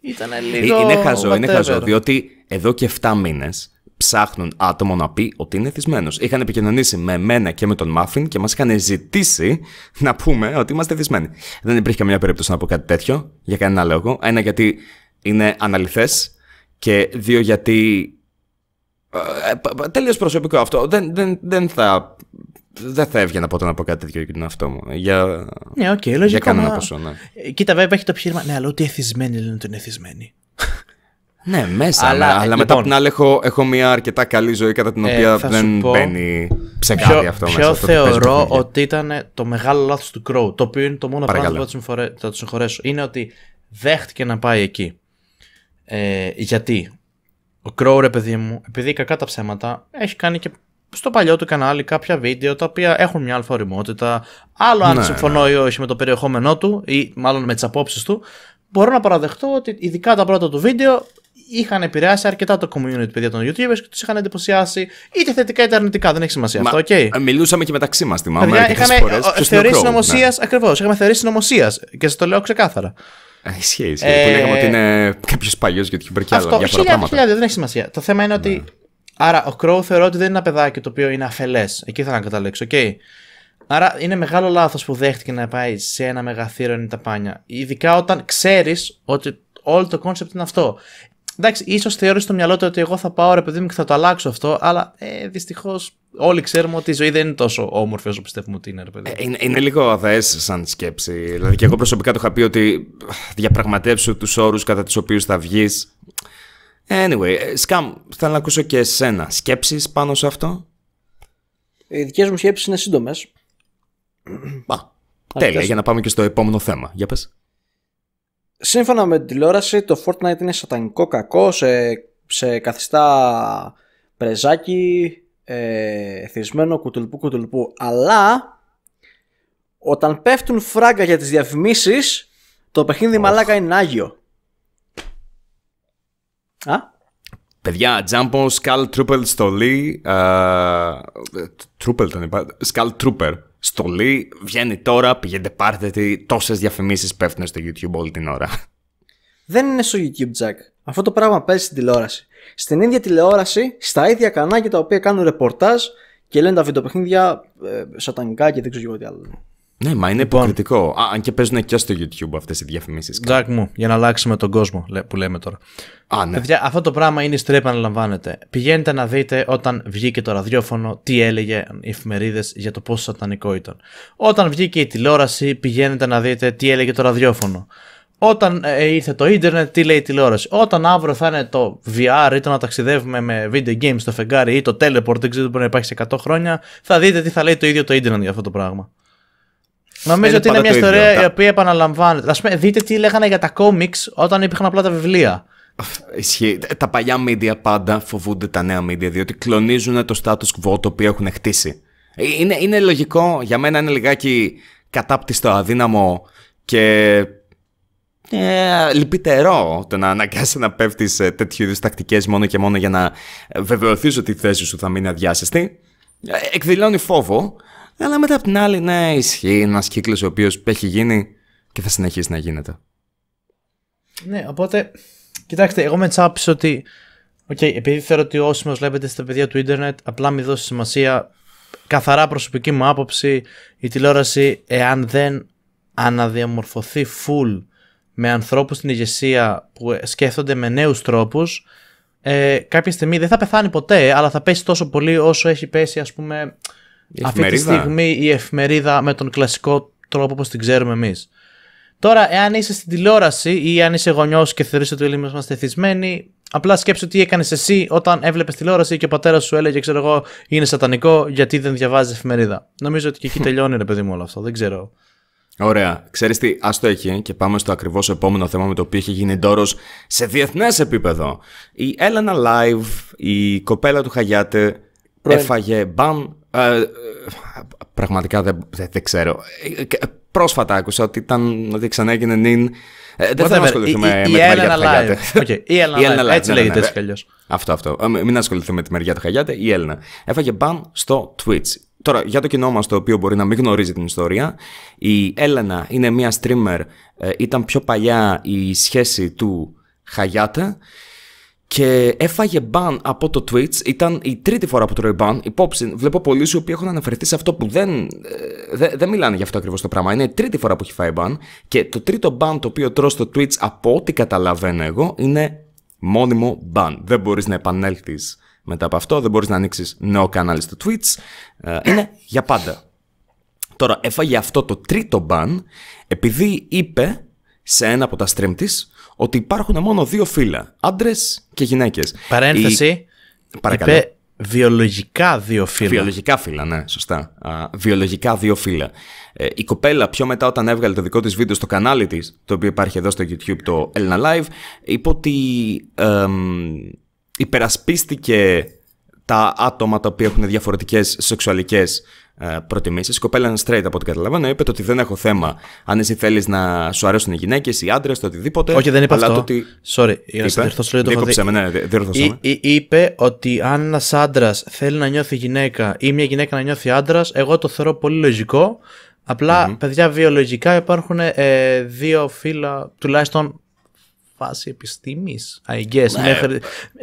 Ήταν ε, λίγο... Είναι χαζό, είναι χαζό, διότι εδώ και 7 μήνες ψάχνουν άτομο να πει ότι είναι θυσμένος. Είχαν επικοινωνήσει με μένα και με τον Μάφιν και μας είχαν ζητήσει να πούμε ότι είμαστε θυσμένοι. Δεν υπήρχε καμία περίπτωση να πω κάτι τέτοιο, για κανένα λόγο. Ένα γιατί είναι αναλυθές και δύο γιατί ε, Τέλειω προσωπικό αυτό. Δεν, δεν, δεν θα. Δεν θα έβγαινα ποτέ να πω κάτι τέτοιο για τον εαυτό μου. Για, ναι, okay, λογικό, για κανένα ποσό, ναι. Κοίτα, βέβαια έχει το επιχείρημα. Ναι, αλλά ούτε εθισμένοι λένε ότι είναι εθισμένοι. ναι, μέσα. Αλλά, μετά λοιπόν- από την άλλη έχω, μια αρκετά καλή ζωή κατά την ε, οποία δεν πω, μπαίνει ψεκάδι ποιο, αυτό ποιο μέσα. Αυτό θεωρώ ότι ήταν το μεγάλο λάθος του Κρόου. Το οποίο είναι το μόνο πράγμα που θα τους συγχωρέσω. Είναι ότι δέχτηκε να πάει εκεί. Ε, γιατί ο Crow, ρε παιδί μου, επειδή κακά τα ψέματα, έχει κάνει και στο παλιό του κανάλι κάποια βίντεο τα οποία έχουν μια ωριμότητα. Άλλο αν ναι, συμφωνώ ναι. ή όχι με το περιεχόμενό του ή μάλλον με τις απόψεις του. Μπορώ να παραδεχτώ ότι ειδικά τα πρώτα του βίντεο είχαν επηρεάσει αρκετά το community παιδιά των YouTubers και τους είχαν εντυπωσιάσει είτε θετικά είτε αρνητικά. Δεν έχει σημασία Μα, αυτό, okay. Ε, μιλούσαμε και μεταξύ μας, θυμάμαι. Παιδιά, ναι. είχαμε θεωρήσει συνωμοσία. Ναι. Ακριβώς, είχαμε θεωρήσει συνωμοσίας και σας το λέω ξεκάθαρα. Ε, ισχύει, ισχύει. Ε, που λέγαμε ότι είναι κάποιος παλιός YouTuber και άλλα. Αυτό, χιλιάδε, δεν έχει σημασία. Το θέμα είναι ναι. ότι. Άρα, ο Crow θεωρώ ότι δεν είναι ένα παιδάκι το οποίο είναι αφελές. Εκεί θα να καταλήξω, okay. Άρα είναι μεγάλο λάθος που δέχτηκε να πάει σε ένα μεγαθύρο είναι τα πάνια. Ειδικά όταν ξέρεις ότι όλο το κόνσεπτ είναι αυτό. Εντάξει, ίσως θεώρησε στο μυαλό του ότι εγώ θα πάω ρε παιδί μου και θα το αλλάξω αυτό, αλλά ε, δυστυχώς όλοι ξέρουμε ότι η ζωή δεν είναι τόσο όμορφη όσο πιστεύουμε ότι είναι, ρε παιδί. Ε, είναι, είναι λίγο αδαέ σαν σκέψη. Δηλαδή, και εγώ προσωπικά το είχα πει ότι διαπραγματεύσω τους όρους κατά τους οποίους θα βγεις. Anyway, ε, Σκάμ, θέλω να ακούσω και εσένα. Σκέψεις πάνω σε αυτό. Οι δικές μου σκέψεις είναι σύντομες. Τέλεια, για να πάμε και στο επόμενο θέμα. Για πες. Σύμφωνα με την τηλεόραση, το Fortnite είναι σατανικό κακό, σε, καθιστά πρεζάκι, ε, θυσμένο κουτουλπού κουτουλπού. Αλλά όταν πέφτουν φράγκα για τις διαφημίσεις, το παιχνίδι μαλάκα είναι άγιο. Α? Παιδιά, Jumbo, Skull Trooper, στολή, uh, ε, Trooper τον είπα, Skull Trooper, στολή, βγαίνει τώρα, πηγαίνετε πάρτε τη, τόσες διαφημίσεις πέφτουν στο YouTube όλη την ώρα. Δεν είναι στο YouTube, Jack. Αυτό το πράγμα παίζει στην τηλεόραση. Στην ίδια τηλεόραση, στα ίδια κανάλια τα οποία κάνουν ρεπορτάζ και λένε τα βιντεοπαιχνίδια ε, σατανικά και δεν ξέρω τι άλλο. Ναι, μα είναι λοιπόν, υποκριτικό. Α, αν και παίζουν και στο YouTube αυτές οι διαφημίσεις. Τζακ μου, για να αλλάξουμε τον κόσμο που λέμε τώρα. Α, ναι. Παιδιά, αυτό το πράγμα είναι ιστορία που αναλαμβάνεται. Πηγαίνετε να δείτε όταν βγήκε το ραδιόφωνο τι έλεγε οι εφημερίδες για το πόσο σατανικό ήταν. Όταν βγήκε η τηλεόραση, πηγαίνετε να δείτε τι έλεγε το ραδιόφωνο. Όταν ε, ε ήρθε το ίντερνετ, τι λέει η τηλεόραση. Όταν αύριο θα είναι το VR ή το να ταξιδεύουμε με video games στο φεγγάρι ή το teleport, δεν ξέρω μπορεί να υπάρχει σε 100 χρόνια, θα δείτε τι θα λέει το ίδιο το ίντερνετ για αυτό το πράγμα. Νομίζω ότι είναι μια ιστορία η οποία επαναλαμβάνεται. Ας πούμε, δείτε τι λέγανε για τα κόμιξ όταν υπήρχαν απλά τα βιβλία. Ισχύει. Τα παλιά media πάντα φοβούνται τα νέα media, διότι κλονίζουν το status quo το οποίο έχουν χτίσει. Ε, είναι, είναι λογικό, για μένα είναι λιγάκι κατάπτυστο, αδύναμο και ε, λυπητερό το να αναγκάσει να πέφτεις σε τέτοιου είδους τακτικές μόνο και μόνο για να βεβαιωθείς ότι η θέση σου θα μείνει αδιάσυστη. Ε, εκδηλώνει φόβο, αλλά μετά από την άλλη, ναι, ισχύει ένας κύκλος ο οποίος έχει γίνει και θα συνεχίσει να γίνεται. Ναι, οπότε. Κοιτάξτε, εγώ με τσάπησα ότι. Οκ, okay, επειδή θεωρώ ότι όσοι μα βλέπετε στα παιδιά του Ιντερνετ, απλά μην δώσει σημασία. Καθαρά προσωπική μου άποψη, η τηλεόραση, εάν δεν αναδιαμορφωθεί full με ανθρώπους στην ηγεσία που σκέφτονται με νέους τρόπους, ε, κάποια στιγμή δεν θα πεθάνει ποτέ, αλλά θα πέσει τόσο πολύ όσο έχει πέσει, ας πούμε, αυτή τη στιγμή η εφημερίδα με τον κλασικό τρόπο όπως την ξέρουμε εμείς. Τώρα, εάν είσαι στην τηλεόραση ή αν είσαι γονιός και θεωρείς ότι όλοι είμαστε θυσμένοι, απλά σκέψου τι έκανες εσύ όταν έβλεπες τηλεόραση και ο πατέρας σου έλεγε, ξέρω εγώ, είναι σατανικό γιατί δεν διαβάζει εφημερίδα. Νομίζω ότι και εκεί [laughs] τελειώνει, ρε παιδί μου, όλο αυτό. Δεν ξέρω. Ωραία. Ξέρεις τι, ας το έχει ε, και πάμε στο ακριβώς επόμενο θέμα με το οποίο έχει γίνει ντόρος σε διεθνές επίπεδο. Η Έλενα Live, η κοπέλα του Χαγιάτε, έφαγε μπαμ ε, ε, πραγματικά δεν, δεν ξέρω. Ε, ε, πρόσφατα άκουσα ότι, ήταν, ότι ξανά έγινε νυν. Ε, δεν θα ασχοληθούμε με τη μεριά του Χαγιάτε. Okay. Η [laughs] η Έλληνα έτσι λέγεται έτσι ναι, κι ναι, ναι. Αυτό, αυτό. Μην ασχοληθούμε με τη μεριά του Χαγιάτε. Η Έλληνα έφαγε μπαν στο Twitch. Τώρα, για το κοινό μας, το οποίο μπορεί να μην γνωρίζει την ιστορία, η Έλενα είναι μια streamer. Ήταν πιο παλιά η σχέση του Χαγιάτε και έφαγε ban από το Twitch. Ήταν η τρίτη φορά που τρώει ban. Υπόψη, βλέπω πολλοί οι οποίοι έχουν αναφερθεί σε αυτό που δεν, ε, δεν, δεν μιλάνε για αυτό ακριβώς το πράγμα. Είναι η τρίτη φορά που έχει φάει ban. Και το τρίτο ban το οποίο τρώω στο Twitch, από ό,τι καταλαβαίνω εγώ, είναι μόνιμο ban. Δεν μπορείς να επανέλθεις μετά από αυτό, δεν μπορείς να ανοίξεις νέο κανάλι στο Twitch. Ε, είναι για πάντα. Τώρα, έφαγε αυτό το τρίτο ban επειδή είπε σε ένα από τα stream της ότι υπάρχουν μόνο δύο φύλλα, άντρες και γυναίκες. Παρένθεση. βιολογικά δύο φύλλα. Βιολογικά φύλλα, ναι, σωστά. βιολογικά δύο φύλλα. Ε, η κοπέλα πιο μετά όταν έβγαλε το δικό της βίντεο στο κανάλι της, το οποίο υπάρχει εδώ στο YouTube, το Elna Live, είπε ότι υπερασπίστηκε τα άτομα τα οποία έχουν διαφορετικές σεξουαλικές. Ε, προτιμήσεις. Η κοπέλα straight από ό,τι καταλαβαίνω. Είπε ότι δεν έχω θέμα αν εσύ θέλεις να σου αρέσουν οι γυναίκες, οι άντρες, το οτιδήποτε. Όχι, δεν είπα αλλά αυτό. ότι... Sorry, για να σε το με, ναι, Ή, είπε ότι αν ένας άντρας θέλει να νιώθει γυναίκα ή μια γυναίκα να νιώθει άντρας, εγώ το θεωρώ πολύ λογικό. Απλά, παιδιά, βιολογικά υπάρχουν ε, δύο φύλλα, τουλάχιστον φάση επιστήμης, I guess. Ναι.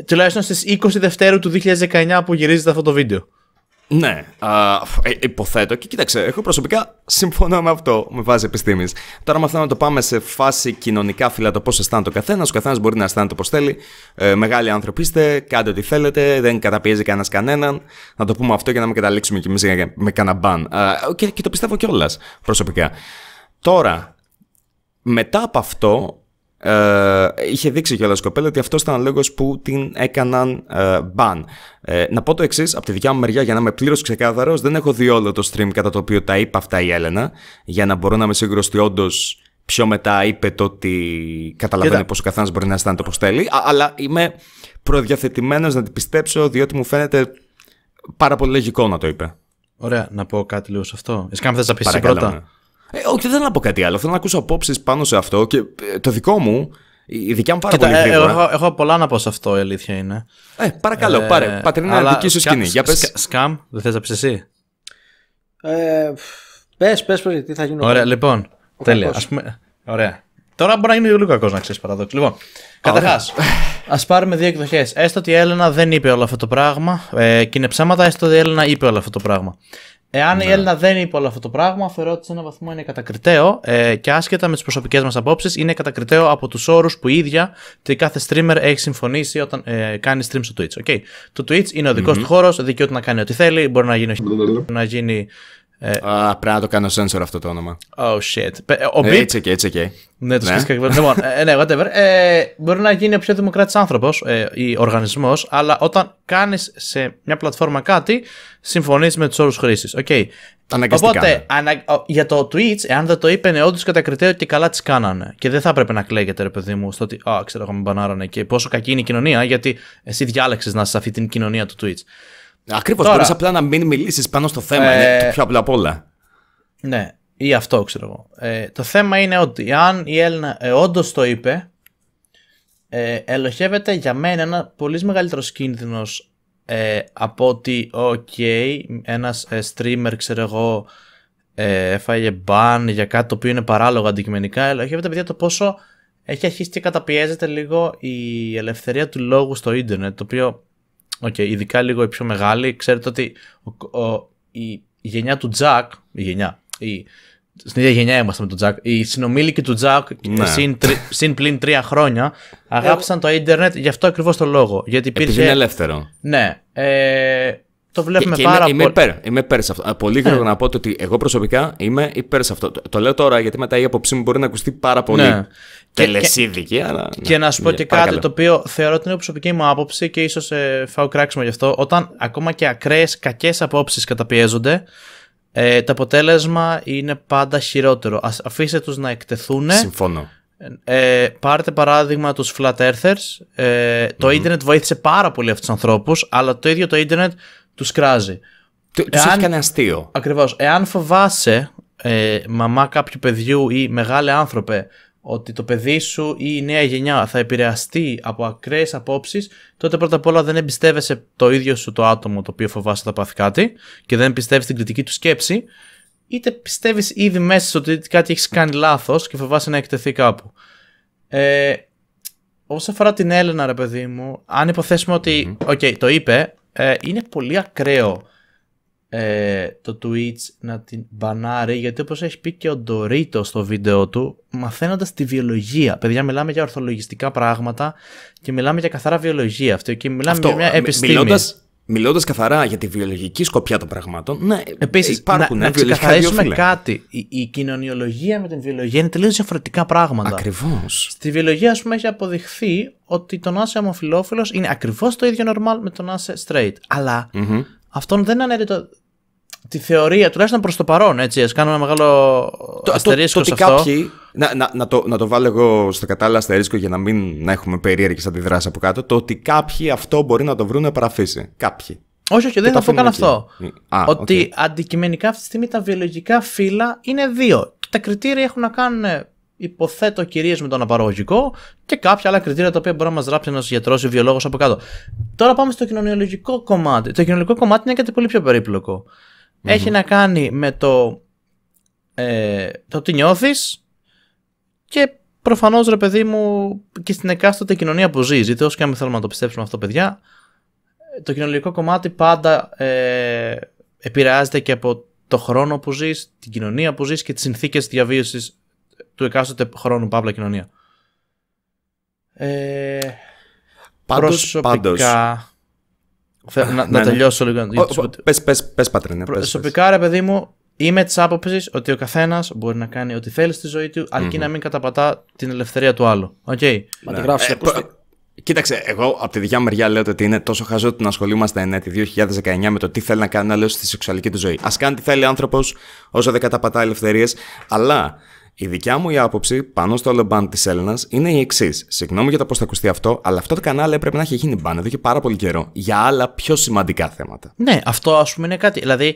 τουλάχιστον στις 20 Δευτέρου του 2019 που γυρίζεται αυτό το βίντεο. Ναι, α, ε, υποθέτω. Και κοίταξε, εγώ προσωπικά συμφωνώ με αυτό, με βάση επιστήμης. Τώρα, με αυτό να το πάμε σε φάση κοινωνικά φύλλα, το πώς αισθάνεται ο καθένας. Ο καθένας μπορεί να αισθάνεται όπως θέλει. Ε, μεγάλοι άνθρωποι είστε, κάντε ό,τι θέλετε, δεν καταπιέζει κανένας κανέναν. Να το πούμε αυτό για να μην καταλήξουμε κι εμείς με κανένα μπαν. Και, και το πιστεύω κιόλας προσωπικά. Τώρα, μετά από αυτό, ε, είχε δείξει κιόλα η κοπέλα ότι αυτός ήταν ο λόγος που την έκαναν ε, ban. Ε, να πω το εξής, από τη δικιά μου μεριά, για να είμαι πλήρως ξεκάθαρος, δεν έχω δει όλο το stream κατά το οποίο τα είπα αυτά η Έλενα, για να μπορώ να είμαι σίγουρος ότι όντως πιο μετά είπε το ότι καταλαβαίνει πως ο καθένας μπορεί να αισθάνεται όπως θέλει. Αλλά είμαι προδιαθετημένος να την πιστέψω, διότι μου φαίνεται πάρα πολύ λογικό να το είπε. Ωραία, να πω κάτι λίγο σε αυτό. Εσύ κάμε θες να πει πρώτα. Ναι. Ε, όχι, δεν θέλω να πω κάτι άλλο. Θέλω να ακούσω απόψεις πάνω σε αυτό και ε, το δικό μου. Η δικιά μου πάρα πολύ ε, ε, γρήγορα. Έχω, έχω, πολλά να πω σε αυτό, η αλήθεια είναι. Ε, παρακαλώ, ε, πάρε. Πατρίνα, αλλά, δική σου σκηνή. Για πες. σκαμ, δεν θες να πεις εσύ. Ε, πες, πες, πες, τι θα γίνει. Ωραία, λοιπόν. Ο τέλεια. Ας πούμε, ωραία. Τώρα μπορεί να γίνει λίγο κακός να ξέρεις παραδόξη. Λοιπόν, καταρχάς, ας πάρουμε δύο εκδοχές. Έστω ότι η Έλενα δεν είπε όλο αυτό το πράγμα ε, και είναι ψέματα, έστω ότι η Έλενα είπε όλο αυτό το πράγμα. Εάν η ναι. Έλληνα δεν είπε όλο αυτό το πράγμα, θεωρώ ότι σε έναν βαθμό είναι κατακριτέο ε, και άσχετα με τις προσωπικές μας απόψεις, είναι κατακριτέο από τους όρους που η ίδια και κάθε streamer έχει συμφωνήσει όταν ε, κάνει stream στο Twitch. Okay. Το Twitch είναι ο δικός mm-hmm. του χώρος, δικαιούται να κάνει ό,τι θέλει, μπορεί να γίνει, να γίνει ε, Α, πρέπει να το κάνω sensor αυτό το όνομα. Oh shit. Ε, ε, έτσι και, έτσι και. Ναι, το ναι. σκέφτηκα και λοιπόν, ναι, whatever. μπορεί να γίνει ο πιο δημοκράτης άνθρωπος ή οργανισμός, αλλά όταν κάνεις σε μια πλατφόρμα κάτι, συμφωνείς με τους όρους χρήσης. Okay. Αναγκαστικά. Οπότε, ναι. για το Twitch, εάν δεν το είπαινε, όντω κατά κριτέο και καλά τις κάνανε. Και δεν θα έπρεπε να κλαίγεται, ρε παιδί μου, στο ότι, ξέρω εγώ, με μπανάρανε και πόσο κακή είναι η κοινωνία, γιατί εσύ διάλεξες να είσαι σε αυτή την κοινωνία του Twitch. Ακριβώς. Μπορείς απλά να μην μιλήσεις πάνω στο θέμα. Ε... Είναι το πιο απλό απ' όλα. Ναι, ή αυτό ξέρω εγώ. Ε, το θέμα είναι ότι αν η Έλληνα ε, όντως το είπε, ε, ελοχεύεται για μένα ένα πολύ μεγαλύτερος κίνδυνος ε, από ότι, OK, ένας ε, streamer ξέρω εγώ ε, έφαγε ban για κάτι το οποίο είναι παράλογο αντικειμενικά. Ελοχεύεται παιδιά το πόσο έχει αρχίσει και καταπιέζεται λίγο η ελευθερία του λόγου στο ίντερνετ, το οποίο okay, ειδικά λίγο οι πιο μεγάλοι, ξέρετε ότι η γενιά του Τζακ, η γενιά, η, στην ίδια γενιά είμαστε με τον Τζακ. Οι συνομήλικοι του Τζακ ναι. συν, τρι, πλην τρία χρόνια ε, αγάπησαν το ίντερνετ για αυτό ακριβώς το λόγο. Γιατί υπήρχε... Επειδή είναι ελεύθερο. Ναι. Ε, το βλέπουμε και, και πάρα είμαι, πολύ. Είμαι υπέρ, σε αυτό. Πολύ γρήγορα ναι. να πω ότι εγώ προσωπικά είμαι υπέρ σε αυτό. Το, λέω τώρα γιατί μετά η άποψή μου μπορεί να ακουστεί πάρα πολύ. Ναι. Τελεσίδικη, αλλά. Ναι. Και να σου πω ναι, και κάτι το οποίο θεωρώ ότι είναι προσωπική μου άποψη και ίσως ε, φάω κράξιμο γι' αυτό. Όταν ακόμα και ακραίες κακές απόψεις καταπιέζονται, ε, το αποτέλεσμα είναι πάντα χειρότερο. Ας αφήστε τους να εκτεθούν. Συμφωνώ. Ε, ε πάρετε παράδειγμα τους flat earthers. Ε, το mm-hmm. ίντερνετ βοήθησε πάρα πολύ αυτούς τους ανθρώπους, αλλά το ίδιο το ίντερνετ τους κράζει. Του έχει κάνει αστείο. Ακριβώς. Εάν φοβάσαι, ε, μαμά κάποιου παιδιού ή μεγάλε άνθρωπε, ότι το παιδί σου ή η νέα γενιά θα επηρεαστεί από ακραίες απόψεις, τότε πρώτα απ' όλα δεν εμπιστεύεσαι το ίδιο σου το άτομο το οποίο φοβάσαι θα πάθει κάτι και δεν πιστεύεις την κριτική του σκέψη, είτε πιστεύεις ήδη μέσα ότι κάτι έχεις κάνει λάθος και φοβάσαι να εκτεθεί κάπου. Ε, Όσον αφορά την Έλενα, ρε παιδί μου, αν υποθέσουμε ότι. Οκ, το είπε, ε, είναι πολύ ακραίο ε, το Twitch να την μπανάρει γιατί όπως έχει πει και ο Ντορίτο στο βίντεο του μαθαίνοντας τη βιολογία παιδιά μιλάμε για ορθολογιστικά πράγματα και μιλάμε για καθαρά βιολογία αυτό και μιλάμε για μια επιστήμη μιλώντας καθαρά για τη βιολογική σκοπιά των πραγμάτων, ναι, Επίσης, υπάρχουν να, ναι, να ξεκαθαρίσουμε κάτι. Η, η, κοινωνιολογία με την βιολογία είναι τελείως διαφορετικά πράγματα. Ακριβώς. Στη βιολογία, ας πούμε, έχει αποδειχθεί ότι το να είσαι ομοφυλόφιλος είναι ακριβώς το ίδιο normal με το να είσαι straight. Αλλά αυτόν δεν είναι τη θεωρία, τουλάχιστον προς το παρόν, έτσι. Ας κάνουμε ένα μεγάλο το, αστερίσκο το, σε αυτό. να, να, να, το, να το βάλω εγώ στο κατάλληλο αστερίσκο για να μην να έχουμε περίεργες αντιδράσεις από κάτω. Το ότι κάποιοι αυτό μπορεί να το βρουν παραφύση. Κάποιοι. Όχι, όχι, δεν θα το καν αυτό. ότι okay. αντικειμενικά αυτή τη στιγμή τα βιολογικά φύλλα είναι δύο. Τα κριτήρια έχουν να κάνουν, ε, υποθέτω, κυρίως με τον αναπαραγωγικό και κάποια άλλα κριτήρια τα οποία μπορεί να μας γράψει ένας γιατρός ή βιολόγος από κάτω. Τώρα πάμε στο κοινωνιολογικό κομμάτι. Το κοινωνικό κομμάτι είναι κάτι πολύ πιο περίπλοκο έχει να κάνει με το, ε, το τι νιώθεις και προφανώς ρε παιδί μου και στην εκάστοτε κοινωνία που ζεις. είτε όσο και αν θέλουμε να το πιστέψουμε αυτό, παιδιά, το κοινωνικό κομμάτι πάντα ε, επηρεάζεται και από το χρόνο που ζεις, την κοινωνία που ζεις και τις συνθήκες διαβίωσης του εκάστοτε χρόνου, παύλα κοινωνία. Ε, πάντως, προσωπικά... Θέλω να, να ναι, ναι. τελειώσω λίγο. Πε πατρίνε. Ναι, Προσωπικά, ρε παιδί μου, είμαι της άποψης ότι ο καθένας μπορεί να κάνει ό,τι θέλει στη ζωή του, αρκεί να μην καταπατά την ελευθερία του άλλου. Οκ. Μα τη γράφεις. Ε, Κοίταξε, εγώ από τη δικιά μου μεριά λέω ότι είναι τόσο χαζό ότι να ασχολούμαστε εν έτη 2019 με το τι θέλει να κάνει λέω στη σεξουαλική του ζωή. Ας κάνει τι θέλει ο άνθρωπος όσο δεν καταπατά ελευθερίες, αλλά η δικιά μου η άποψη πάνω στο όλο μπαν της Έλληνας είναι η εξής. Συγγνώμη για το πώς θα ακουστεί αυτό, αλλά αυτό το κανάλι έπρεπε να έχει γίνει μπαν εδώ και πάρα πολύ καιρό για άλλα πιο σημαντικά θέματα. Ναι, αυτό ας πούμε είναι κάτι. Δηλαδή,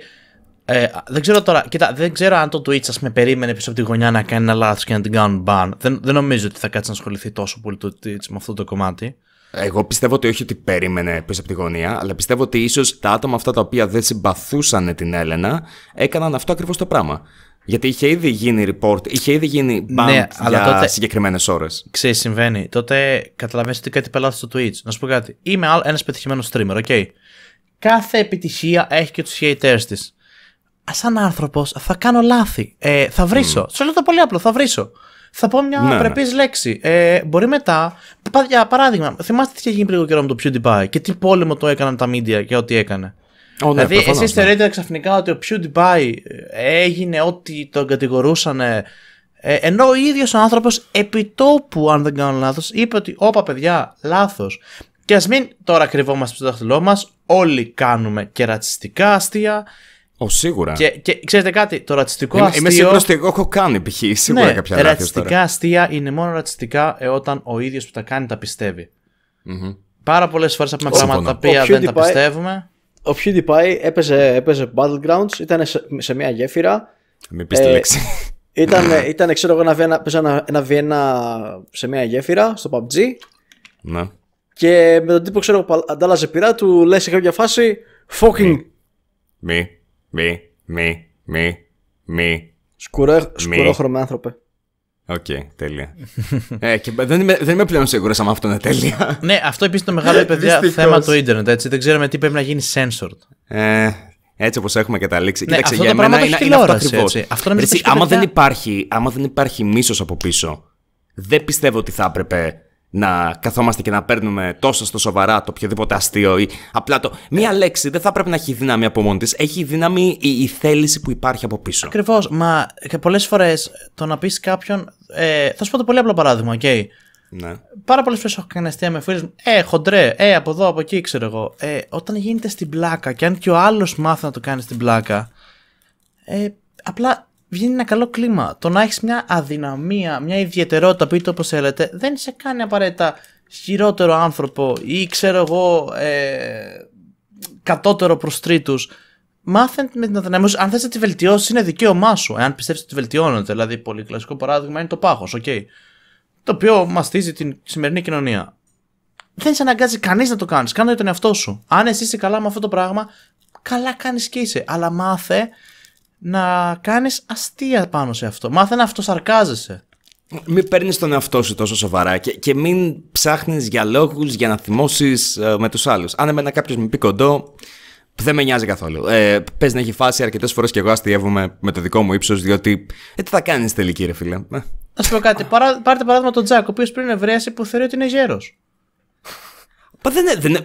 ε, δεν ξέρω τώρα. Κοίτα, δεν ξέρω αν το Twitch, ας με περίμενε πίσω από τη γωνιά να κάνει ένα λάθος και να την κάνουν μπαν. Δεν, δεν νομίζω ότι θα κάτσει να ασχοληθεί τόσο πολύ το Twitch με αυτό το κομμάτι. Εγώ πιστεύω ότι όχι ότι περίμενε πίσω από τη γωνία, αλλά πιστεύω ότι ίσως τα άτομα αυτά τα οποία δεν συμπαθούσαν την Έλενα έκαναν αυτό ακριβώς το πράγμα. Γιατί είχε ήδη γίνει report, είχε ήδη γίνει ναι, bump ναι, αλλά για τότε... συγκεκριμένες ώρες. Ξέρεις, συμβαίνει. Τότε καταλαβαίνετε ότι κάτι πελάτη στο Twitch. Να σου πω κάτι. Είμαι ένας πετυχημένος streamer, οκ. Κάθε επιτυχία έχει και τους haters της. Σαν άνθρωπος θα κάνω λάθη. Ε, θα βρίσω. Mm. Σου λέω το πολύ απλό, θα βρίσω. Θα πω μια ναι, ναι. λέξη. Ε, μπορεί μετά. Για παράδειγμα, θυμάστε τι είχε γίνει πριν λίγο καιρό με το PewDiePie και τι πόλεμο το έκαναν τα media και ό,τι έκανε. Oh, ναι, δηλαδή, εσείς ναι. θεωρείτε ξαφνικά ότι ο PewDiePie ε, έγινε ό,τι τον κατηγορούσαν. Ε, ενώ ο ίδιος ο άνθρωπος επιτόπου, αν δεν κάνω λάθος, είπε ότι, όπα παιδιά, λάθος. Και ας μην τώρα κρυβόμαστε στο δάχτυλό μας. Όλοι κάνουμε και ρατσιστικά αστεία. Ω, σίγουρα. Και, και ξέρετε κάτι, το ρατσιστικό αστείο. Είμαι σίγουρος ότι εγώ έχω κάνει π.χ. σίγουρα ναι, κάποια λάθη. Ρατσιστικά τώρα. αστεία είναι μόνο ρατσιστικά ε, όταν ο ίδιος που τα κάνει τα πιστευει mm-hmm. Πάρα πολλές φορές έχουμε πράγματα λοιπόν. τα οποία δεν τα πιστεύουμε ο PewDiePie έπαιζε, έπαιζε Battlegrounds, ήταν σε, μια γέφυρα. Μην πεις τη λέξη. Ήταν, ήταν ξέρω εγώ, ένα, ένα, ένα σε μια γέφυρα στο PUBG. Ναι. Και με τον τύπο, ξέρω εγώ, αντάλλαζε πειρά του, λέει σε κάποια φάση, fucking. Μη, μη, μη, μη, μη. Σκουρό, σκουρόχρωμε άνθρωπε. Οκ, okay, τέλεια. ε, και δεν, είμαι, δεν είμαι πλέον σίγουρος αν αυτό είναι τέλεια. ναι, αυτό επίσης το μεγάλο παιδιά, θέμα του ίντερνετ. Έτσι. Δεν ξέρουμε τι πρέπει να γίνει censored. Ε, έτσι όπως έχουμε καταλήξει. Ναι, Κοίταξε, αυτό για το μένα είναι, είναι αυτό έτσι, Άμα, παιδιά... άμα δεν υπάρχει, υπάρχει μίσος από πίσω, δεν πιστεύω ότι θα έπρεπε να καθόμαστε και να παίρνουμε τόσο στο σοβαρά το οποιοδήποτε αστείο ή απλά το. Μία ε. λέξη δεν θα πρέπει να έχει δύναμη από μόνη της. Έχει δύναμη η, θέληση που υπάρχει από πίσω. Ακριβώς. Μα ε, πολλές φορές το να πεις κάποιον. Ε, θα σου πω το πολύ απλό παράδειγμα, οκ. Ναι. Πάρα πολλές φορές έχω κάνει αστεία με φίλους μου. Ε, χοντρέ, ε, από εδώ, από εκεί, ξέρω εγώ. Ε, όταν γίνεται στην πλάκα και αν και ο άλλος μάθει να το κάνει στην πλάκα. Ε, απλά βγαίνει ένα καλό κλίμα. Το να έχεις μια αδυναμία, μια ιδιαιτερότητα, πείτε όπως θέλετε, δεν σε κάνει απαραίτητα χειρότερο άνθρωπο ή ξέρω εγώ ε, κατώτερο προς τρίτους. Μάθε με την αδυναμία σου. Αν θες να τη βελτιώσεις, είναι δικαίωμά σου. Εάν πιστεύεις ότι τη βελτιώνεται. Δηλαδή, πολύ κλασικό παράδειγμα είναι το πάχος, okay, Το οποίο μαστίζει την σημερινή κοινωνία. Δεν σε αναγκάζει κανείς να το κάνεις. Κάνε τον εαυτό σου. Αν εσύ είσαι καλά με αυτό το πράγμα, καλά κάνεις και είσαι. Αλλά μάθε να κάνεις αστεία πάνω σε αυτό. Μάθε να αυτοσαρκάζεσαι. Μην παίρνεις τον εαυτό σου τόσο σοβαρά και, μην ψάχνεις για λόγους για να θυμώσεις ε, με τους άλλους. Αν εμένα κάποιος με πει κοντό, δεν με νοιάζει καθόλου. Ε, Πες να έχει φάσει αρκετές φορές και εγώ αστείευομαι με το δικό μου ύψος, διότι. Ε, τι θα κάνεις τελική, ρε φίλε. Ε. Να σου πω κάτι. Παρά, πάρτε παράδειγμα τον Τζακ, ο οποίος πριν ευρέασε που θεωρεί ότι είναι γέρος. δεν, δεν,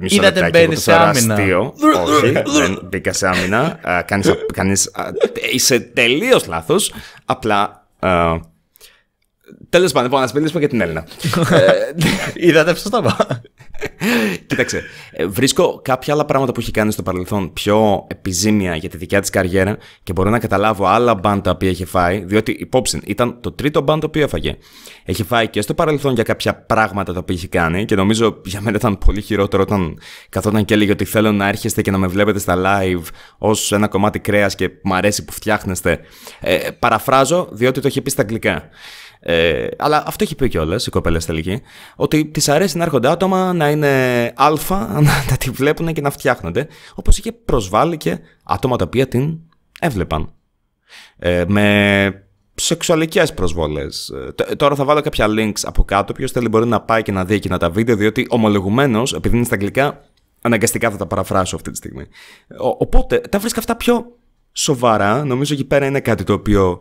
Είδατε μπαίνει σε άμυνα. Αστείο. Όχι, δεν μπήκα σε άμυνα. Uh, είσαι τελείως λάθος. Απλά... Uh, Τέλος πάντων, λοιπόν, να μιλήσουμε για την Έλληνα. [laughs] Ε, ναι, είδατε ποιος τα Κοίταξε. Ε, βρίσκω κάποια άλλα πράγματα που έχει κάνει στο παρελθόν πιο επιζήμια για τη δικιά της καριέρα και μπορώ να καταλάβω άλλα μπαν τα οποία έχει φάει, διότι υπόψη ήταν το τρίτο μπαν το οποίο έφαγε. Έχει φάει και στο παρελθόν για κάποια πράγματα τα οποία έχει κάνει και νομίζω για μένα ήταν πολύ χειρότερο όταν καθόταν και έλεγε ότι θέλω να έρχεστε και να με βλέπετε στα live ως ένα κομμάτι κρέας και μου αρέσει που φτιάχνεστε. Ε, παραφράζω διότι το έχει πει στα αγγλικά. Ε, αλλά αυτό έχει πει κιόλας οι κοπέλε τελική, ότι της αρέσει να έρχονται άτομα να είναι αλφα, [laughs] να, να τη βλέπουν και να φτιάχνονται. Όπως είχε προσβάλει και άτομα τα οποία την έβλεπαν. Ε, με σεξουαλικές προσβολές. Ε, τώρα θα βάλω κάποια links από κάτω. Ποιος θέλει μπορεί να πάει και να δει εκείνα τα βίντεο, διότι ομολογουμένως, επειδή είναι στα αγγλικά, αναγκαστικά θα τα παραφράσω αυτή τη στιγμή. οπότε τα βρίσκω αυτά πιο σοβαρά. Νομίζω εκεί πέρα είναι κάτι το οποίο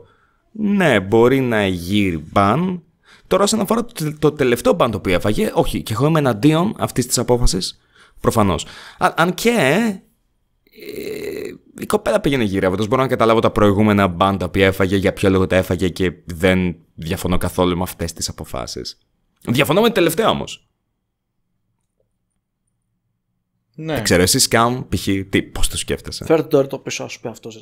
ναι, μπορεί να γύρει μπαν. Τώρα, όσον αφορά το, το τελευταίο μπαν το οποίο έφαγε, όχι, και εγώ είμαι εναντίον αυτής της απόφασης. Προφανώς. Αν και. Ε, η κοπέλα πήγαινε γύρευοντας. Μπορώ να καταλάβω τα προηγούμενα μπαν τα οποία έφαγε, για ποιο λόγο τα έφαγε και δεν διαφωνώ καθόλου με αυτές τις αποφάσεις. Διαφωνώ με την τελευταία όμως. Ναι. Δεν ξέρω, εσύ σκάμ, π.χ. πώς το σκέφτεσαι. Φέρτε τώρα το πίσω α πούμε αυτός, ρε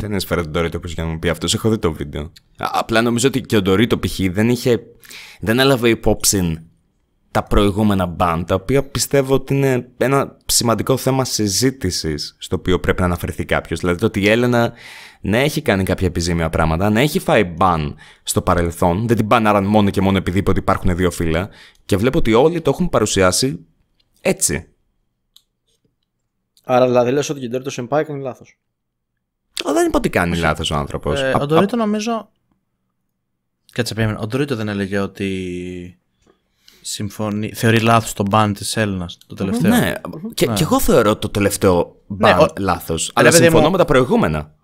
δεν έσφερα τον Τωρίτο όπω για να μου πει αυτός έχω δει το βίντεο. Απλά νομίζω ότι και ο Τωρίτο π.χ. δεν είχε, δεν έλαβε υπόψη τα προηγούμενα μπαν, τα οποία πιστεύω ότι είναι ένα σημαντικό θέμα συζήτησης στο οποίο πρέπει να αναφερθεί κάποιος. Δηλαδή το ότι η Έλενα ναι, έχει κάνει κάποια επιζήμια πράγματα, ναι, έχει φάει μπαν στο παρελθόν, δεν την μπανάραν μόνο και μόνο επειδή είπε ότι υπάρχουν δύο φύλλα, και βλέπω ότι όλοι το έχουν παρουσιάσει έτσι. Άρα δηλαδή λες ότι και το Senpai κάνει λάθος δεν είπα ότι κάνει λάθος ο άνθρωπος. Ε, ο Ντορίτο νομίζω. Κάτσε περίμενε. Ο Ντορίτο δεν έλεγε ότι συμφωνεί, θεωρεί λάθος το μπαν της Έλληνας το τελευταίο. Ναι, και, ναι. και εγώ θεωρώ το τελευταίο μπαν ναι, λάθο. Αλλά συμφωνώ μου... με τα προηγούμενα.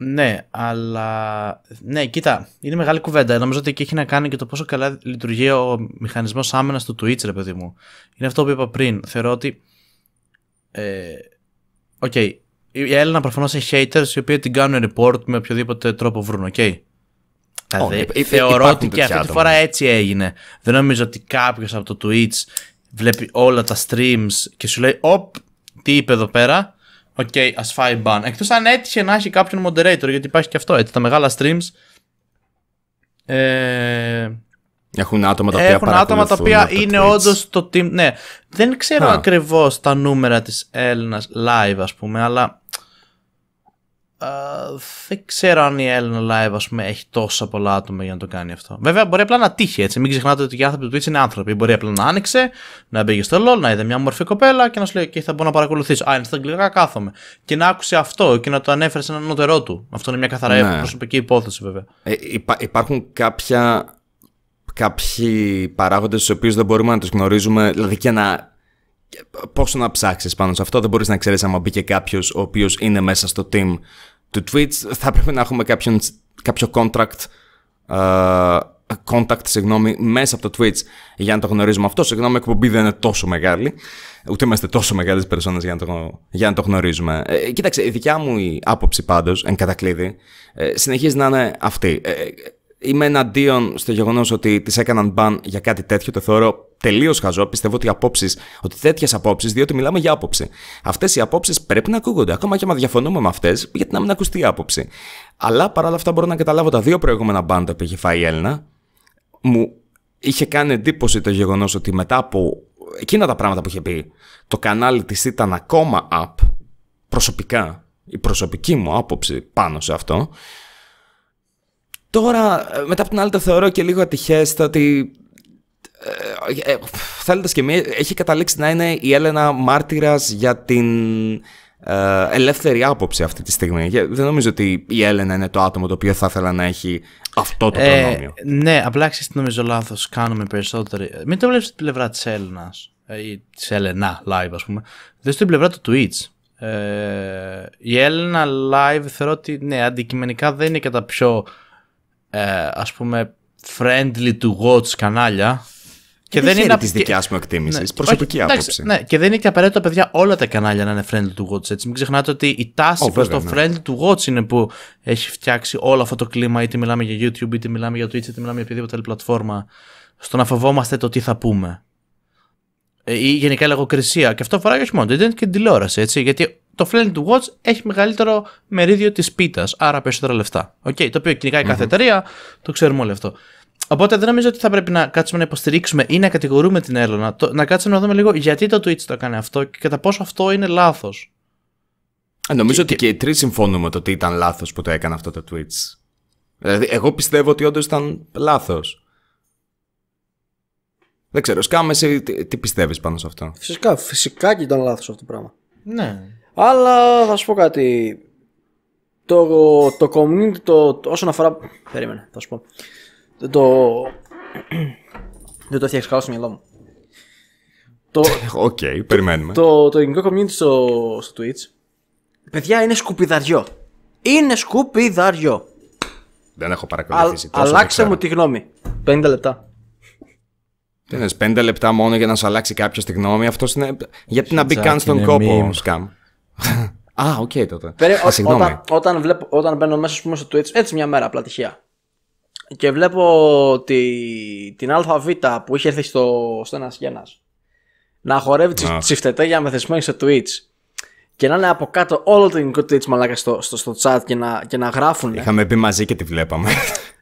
Ναι, αλλά. Ναι, κοίτα, είναι μεγάλη κουβέντα. Νομίζω ότι εκεί έχει να κάνει και το πόσο καλά λειτουργεί ο μηχανισμός άμυνας του Twitch, ρε παιδί μου. Είναι αυτό που είπα πριν. Θεωρώ ότι. Ε, Οκ, η Έλληνα προφανώς έχει haters οι οποίοι την κάνουν report με οποιοδήποτε τρόπο βρουν, okay? Ε, θεωρώ ότι και αυτή τη φορά έτσι έγινε. Δεν νομίζω ότι κάποιος από το Twitch βλέπει όλα τα streams και σου λέει, Ωπ, τι είπε εδώ πέρα. Οκ, okay, ας φάει ban. Εκτός αν έτυχε να έχει κάποιον moderator, γιατί υπάρχει και αυτό. Έτσι, τα μεγάλα streams. Ε, έχουν άτομα τα οποία είναι όντως το team. Ναι, δεν ξέρω ακριβώς τα νούμερα της Έλληνας live, ας πούμε, αλλά. δεν ξέρω αν η Έλληνα live ας πούμε, έχει τόσα πολλά άτομα για να το κάνει αυτό. Βέβαια, μπορεί απλά να τύχει έτσι. Μην ξεχνάτε ότι οι άνθρωποι του Twitch είναι άνθρωποι. Μπορεί απλά να άνοιξε, να μπήκε στο LOL, να είδε μια μορφή κοπέλα και να σου λέει: Και θα μπορώ να παρακολουθήσω. Α, είναι στα αγγλικά, κάθομαι. Και να άκουσε αυτό και να το ανέφερε σε έναν ανώτερό του. Αυτό είναι μια καθαρά ναι. προσωπική υπόθεση, βέβαια. Ε, υπάρχουν κάποια κάποιοι παράγοντες τους οποίους δεν μπορούμε να τους γνωρίζουμε, δηλαδή και να... Πόσο να ψάξεις πάνω σε αυτό, δεν μπορείς να ξέρεις αν μπήκε κάποιος ο οποίος είναι μέσα στο team του Twitch. Θα πρέπει να έχουμε κάποιον, κάποιο contract, ε, contact, συγγνώμη, μέσα από το Twitch για να το γνωρίζουμε αυτό. Συγγνώμη, η εκπομπή δεν είναι τόσο μεγάλη, ούτε είμαστε τόσο μεγάλες περσόνες για να το, για να το γνωρίζουμε. Ε, κοίταξε, η δικιά μου η άποψη πάντως, εν κατακλείδη, ε, συνεχίζει να είναι αυτή. Ε, ε, είμαι εναντίον στο γεγονός ότι τις έκαναν μπαν για κάτι τέτοιο. Το θεωρώ τελείως χαζό. Πιστεύω ότι απόψεις, ότι τέτοιες απόψεις, διότι μιλάμε για άποψη. Αυτές οι απόψεις πρέπει να ακούγονται. Ακόμα και αν διαφωνούμε με αυτές, γιατί να μην ακουστεί η άποψη. Αλλά παρόλα αυτά μπορώ να καταλάβω τα δύο προηγούμενα τα οποία είχε φάει η Έλληνα. Μου είχε κάνει εντύπωση το γεγονός ότι μετά από εκείνα τα πράγματα που είχε πει, το κανάλι της ήταν ακόμα up. Προσωπικά, η προσωπική μου άποψη πάνω σε αυτό, Τώρα, ε, μετά από την άλλη, το θεωρώ και λίγο ατυχές ότι. Ε, ε, και μία, έχει καταλήξει να είναι η Έλενα μάρτυρας για την ε, ελεύθερη άποψη αυτή τη στιγμή. Δεν νομίζω ότι η Έλενα είναι το άτομο το οποίο θα ήθελα να έχει αυτό το ε, προνόμιο. Ναι, απλά τι νομίζω λάθος κάνουμε περισσότερο. Μην το βλέπεις την πλευρά της Έλενα ε, ή της Έλενα live ας πούμε. Δεν την πλευρά του Twitch. η Έλενα live θεωρώ ότι ναι, αντικειμενικά δεν είναι κατά πιο ε, ας πούμε friendly to watch κανάλια. Και, δεν είναι τη δικιάς μου εκτίμησης. Ναι. προσωπική άποψη. Ναι, και δεν είναι και απαραίτητο, παιδιά, όλα τα κανάλια να είναι friendly to watch. Έτσι. Μην ξεχνάτε ότι η τάση oh, προ το ναι. friendly to watch είναι που έχει φτιάξει όλο αυτό το κλίμα, είτε μιλάμε για YouTube, είτε μιλάμε για Twitch, είτε μιλάμε για οποιαδήποτε άλλη πλατφόρμα, στο να φοβόμαστε το τι θα πούμε. Ε, ή γενικά λογοκρισία. Και αυτό αφορά και όχι μόνο το Ιντερνετ και την τηλεόραση. Έτσι, γιατί το Friendly Watch έχει μεγαλύτερο μερίδιο της πίτας, άρα περισσότερα λεφτά. Okay, το οποίο κυνηγάει κάθε εταιρεία, το ξέρουμε όλοι αυτό. Οπότε δεν νομίζω ότι θα πρέπει να κάτσουμε να υποστηρίξουμε ή να κατηγορούμε την Έλληνα. να κάτσουμε να δούμε λίγο γιατί το Twitch το έκανε αυτό και κατά πόσο αυτό είναι λάθος. Ε, νομίζω ότι και οι τρεις συμφωνούμε το ότι ήταν λάθος που το έκανε αυτό το Twitch. Δηλαδή, εγώ πιστεύω ότι όντως ήταν λάθος. Δεν ξέρω, Σκάμε, εσύ τι, τι πιστεύεις πάνω σε αυτό. Φυσικά, φυσικά και ήταν λάθος αυτό το πράγμα. Ναι. Αλλά θα σου πω κάτι. Το, το community, το, το, όσον αφορά. Περίμενε, θα σου πω. Το. το... Δεν το έχει καλά στο μυαλό μου. Το, [laughs] Οκ, περιμένουμε. Το, το, ελληνικό community στο, στο Twitch. Παιδιά είναι σκουπιδαριό. Είναι σκουπιδαριό. Δεν έχω παρακολουθήσει Α, Αλλάξε μου τη γνώμη. 50 λεπτά. Τι 5 λεπτά μόνο για να σου αλλάξει κάποιος τη γνώμη. Αυτό είναι. Γιατί να μπει καν στον κόπο, Σκάμ. Α, οκ τότε. Όταν, όταν, όταν μπαίνω μέσα στο Twitch, έτσι μια μέρα απλά τυχαία. Και βλέπω τη, την ΑΒ που είχε έρθει στο, στο ένας γένα να χορεύει τσιφτετέ για μεθυσμένη σε Twitch και να είναι από κάτω όλο το γενικό Twitch μαλάκα στο, στο, chat και να, να γράφουν. Είχαμε πει μαζί και τη βλέπαμε.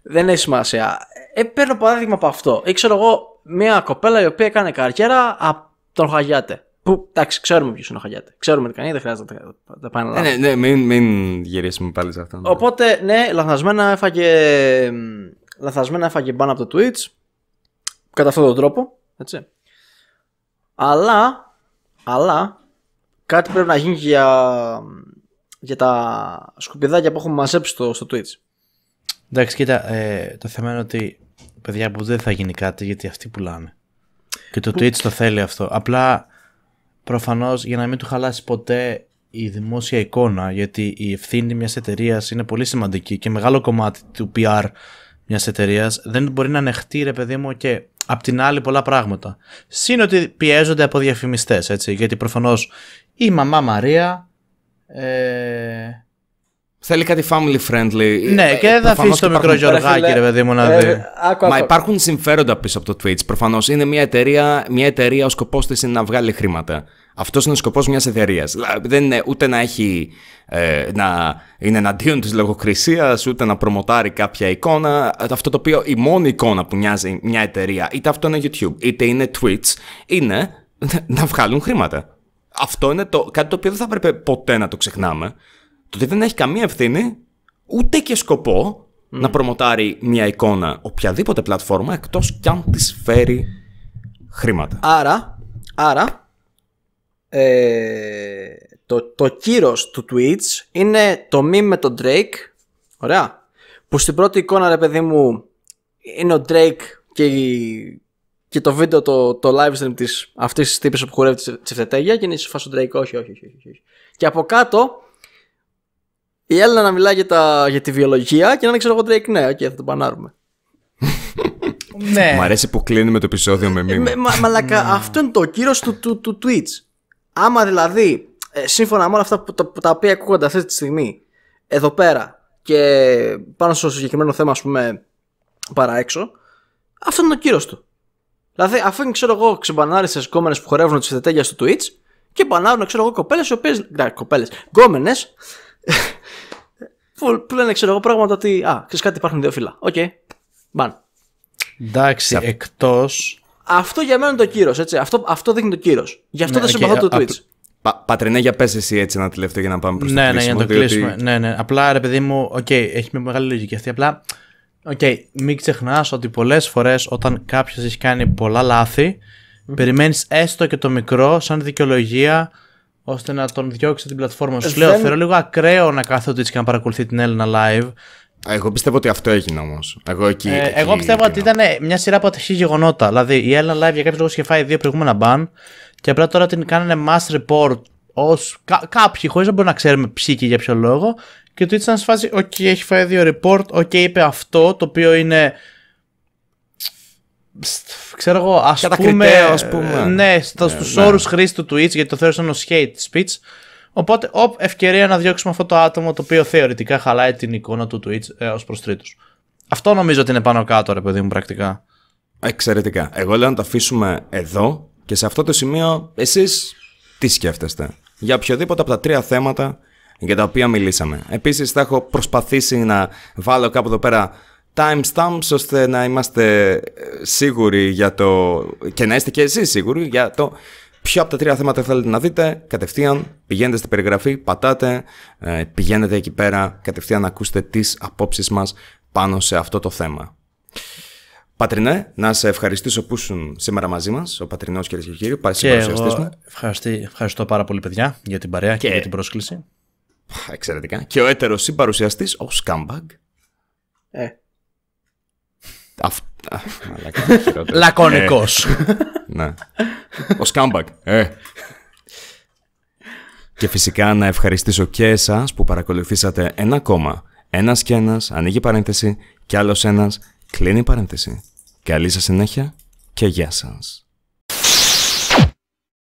Δεν έχει σημασία. Ε, παίρνω παράδειγμα από αυτό. Ήξερα εγώ μια κοπέλα η οποία έκανε καριέρα από τον Χαγιάτε. Που εντάξει, ξέρουμε ποιος είναι ο Χαγιάτε. Ξέρουμε τι κάνει, δεν χρειάζεται να τα, πάνε ε, λάθο. Ναι, ναι, μην, μην γυρίσουμε πάλι σε αυτό. Οπότε, ναι, λαθασμένα έφαγε, λαθασμένα έφαγε μπαν από το Twitch. Κατά αυτόν τον τρόπο. Έτσι. Αλλά, αλλά κάτι πρέπει να γίνει για, για τα σκουπιδάκια που έχουμε μαζέψει στο, στο Twitch. Εντάξει, κοίτα, ε, το θέμα είναι ότι παιδιά που δεν θα γίνει κάτι γιατί αυτοί πουλάνε. Και το που... Twitch το θέλει αυτό. Απλά προφανώς για να μην του χαλάσει ποτέ η δημόσια εικόνα, γιατί η ευθύνη μιας εταιρείας είναι πολύ σημαντική και μεγάλο κομμάτι του PR μιας εταιρείας δεν μπορεί να ανεχτεί ρε παιδί μου και απ' την άλλη πολλά πράγματα. Συν ότι πιέζονται από διαφημιστές, έτσι, γιατί προφανώς η μαμά Μαρία ε, Θέλει κάτι family friendly. Ναι, ε, και δεν θα αφήσεις το μικρό Γιωργάκι, ρε παιδί μου, να ε, δει. Ε, Μα υπάρχουν συμφέροντα πίσω από το Twitch. Προφανώς είναι μια εταιρεία, μια εταιρεία ο σκοπός της είναι να βγάλει χρήματα. Αυτός είναι ο σκοπός μιας εταιρείας. Δεν είναι ούτε να έχει. να είναι εναντίον της λογοκρισίας, ούτε να προμοτάρει κάποια εικόνα. Αυτό το οποίο η μόνη εικόνα που μοιάζει μια εταιρεία, είτε αυτό είναι YouTube, είτε είναι Twitch, είναι [laughs] να βγάλουν χρήματα. Αυτό είναι το, κάτι το οποίο δεν θα έπρεπε ποτέ να το ξεχνάμε το ότι δεν έχει καμία ευθύνη ούτε και σκοπό να προμοτάρει μια εικόνα οποιαδήποτε πλατφόρμα εκτός κι αν της φέρει χρήματα. Άρα, άρα ε, το, το κύρος του Twitch είναι το meme με τον Drake, ωραία, που στην πρώτη εικόνα ρε παιδί μου είναι ο Drake και, και το βίντεο, το, το live stream της αυτής της τύπης που χορεύει τη φτετέγια και είναι σε Drake, όχι, όχι, όχι, όχι. Και από κάτω η Έλληνα να μιλάει για, τη βιολογία και να είναι ξέρω εγώ Drake, ναι, okay, θα το πανάρουμε. ναι. Μ' αρέσει που κλείνουμε το επεισόδιο με ε, μήνυμα. Μα, μαλακα, ναι. αυτό είναι το κύριο του, του, Twitch. Άμα δηλαδή, ε, σύμφωνα με όλα αυτά που, τα, που τα οποία ακούγονται αυτή τη στιγμή, εδώ πέρα και πάνω στο συγκεκριμένο θέμα, ας πούμε, παρά έξω, αυτό είναι το κύριο του. Δηλαδή, αφού είναι, ξέρω εγώ, ξεμπανάριστε κόμενες που χορεύουν τις θετέγια του Twitch και μπανάρουν, ξέρω εγώ, κοπέλες οι οποίες. Κοπέλες, γκόμενες, που λένε ξέρω εγώ πράγματα ότι α, ξέρεις κάτι υπάρχουν δύο φύλλα. Οκ, okay. μπαν. Εντάξει, εκτός... Αυτό για μένα είναι το κύρος, Αυτό, αυτό δείχνει το κύρος. Γι' αυτό ναι, δεν okay, συμπαθώ το Twitch. Πα, πατρινέ, για πες εσύ έτσι ένα τελευταίο για να πάμε προς ναι, το ναι, Ναι, το διότι... κλείσουμε. Ναι, ναι. Απλά ρε παιδί μου, οκ, okay, έχει μια μεγάλη λογική αυτή. Απλά, οκ, okay, μην ξεχνάς ότι πολλές φορές όταν κάποιος έχει κάνει πολλά λάθη, mm. περιμένεις έστω και το μικρό σαν δικαιολογία ώστε να τον διώξει την πλατφόρμα σου. Ε, δεν... Λέω, θεωρώ λίγο ακραίο να κάθεται έτσι και να παρακολουθεί την Έλληνα live. Εγώ πιστεύω ότι αυτό έγινε όμως. Εγώ, ε, εκεί, εγώ πιστεύω ότι ήταν μια σειρά από ατυχή γεγονότα. Δηλαδή η Έλληνα live για κάποιο λόγο είχε φάει δύο προηγούμενα ban και απλά τώρα την κάνανε mass report ως κα- κάποιοι, χωρίς να μπορούμε να ξέρουμε ποιοι για ποιο λόγο. Και το ήταν σε φάση, OK, έχει φάει δύο report, OK, είπε αυτό, το οποίο είναι ξέρω εγώ, ας πούμε, πούμε. Ναι, ναι, στους ναι. όρους χρήση του Twitch, γιατί το θεώρησαν ως hate speech. Οπότε, οπ, ευκαιρία να διώξουμε αυτό το άτομο το οποίο θεωρητικά χαλάει την εικόνα του Twitch ε, ως προς Αυτό νομίζω ότι είναι πάνω κάτω, ρε παιδί μου, πρακτικά. Εξαιρετικά. Εγώ λέω να το αφήσουμε εδώ και σε αυτό το σημείο εσείς τι σκέφτεστε. Για οποιοδήποτε από τα τρία θέματα για τα οποία μιλήσαμε. Επίσης θα έχω προσπαθήσει να βάλω κάπου εδώ πέρα timestamps ώστε να είμαστε σίγουροι για το... και να είστε και εσείς σίγουροι για το ποιο από τα τρία θέματα θέλετε να δείτε. Κατευθείαν πηγαίνετε στην περιγραφή, πατάτε, ε, πηγαίνετε εκεί πέρα, κατευθείαν να ακούσετε τις απόψεις μας πάνω σε αυτό το θέμα. Πατρινέ, να σε ευχαριστήσω που ήσουν σήμερα μαζί μας, ο Πατρινός κυρίες και κύριοι. Πάρε και εγώ ευχαριστώ πάρα πολύ, παιδιά, για την παρέα και, για την πρόσκληση. Εξαιρετικά. Και ο έτερος συμπαρουσιαστής, ο Σκάμπαγκ. Ε, Λακωνικός. Ε. Ναι. Ο Σκάμπακ. Ε. Και φυσικά να ευχαριστήσω και εσάς που παρακολουθήσατε ένα ακόμα. Ένας και ένας ανοίγει παρένθεση, Και άλλος ένας κλείνει παρένθεση. Καλή σας συνέχεια και γεια σας.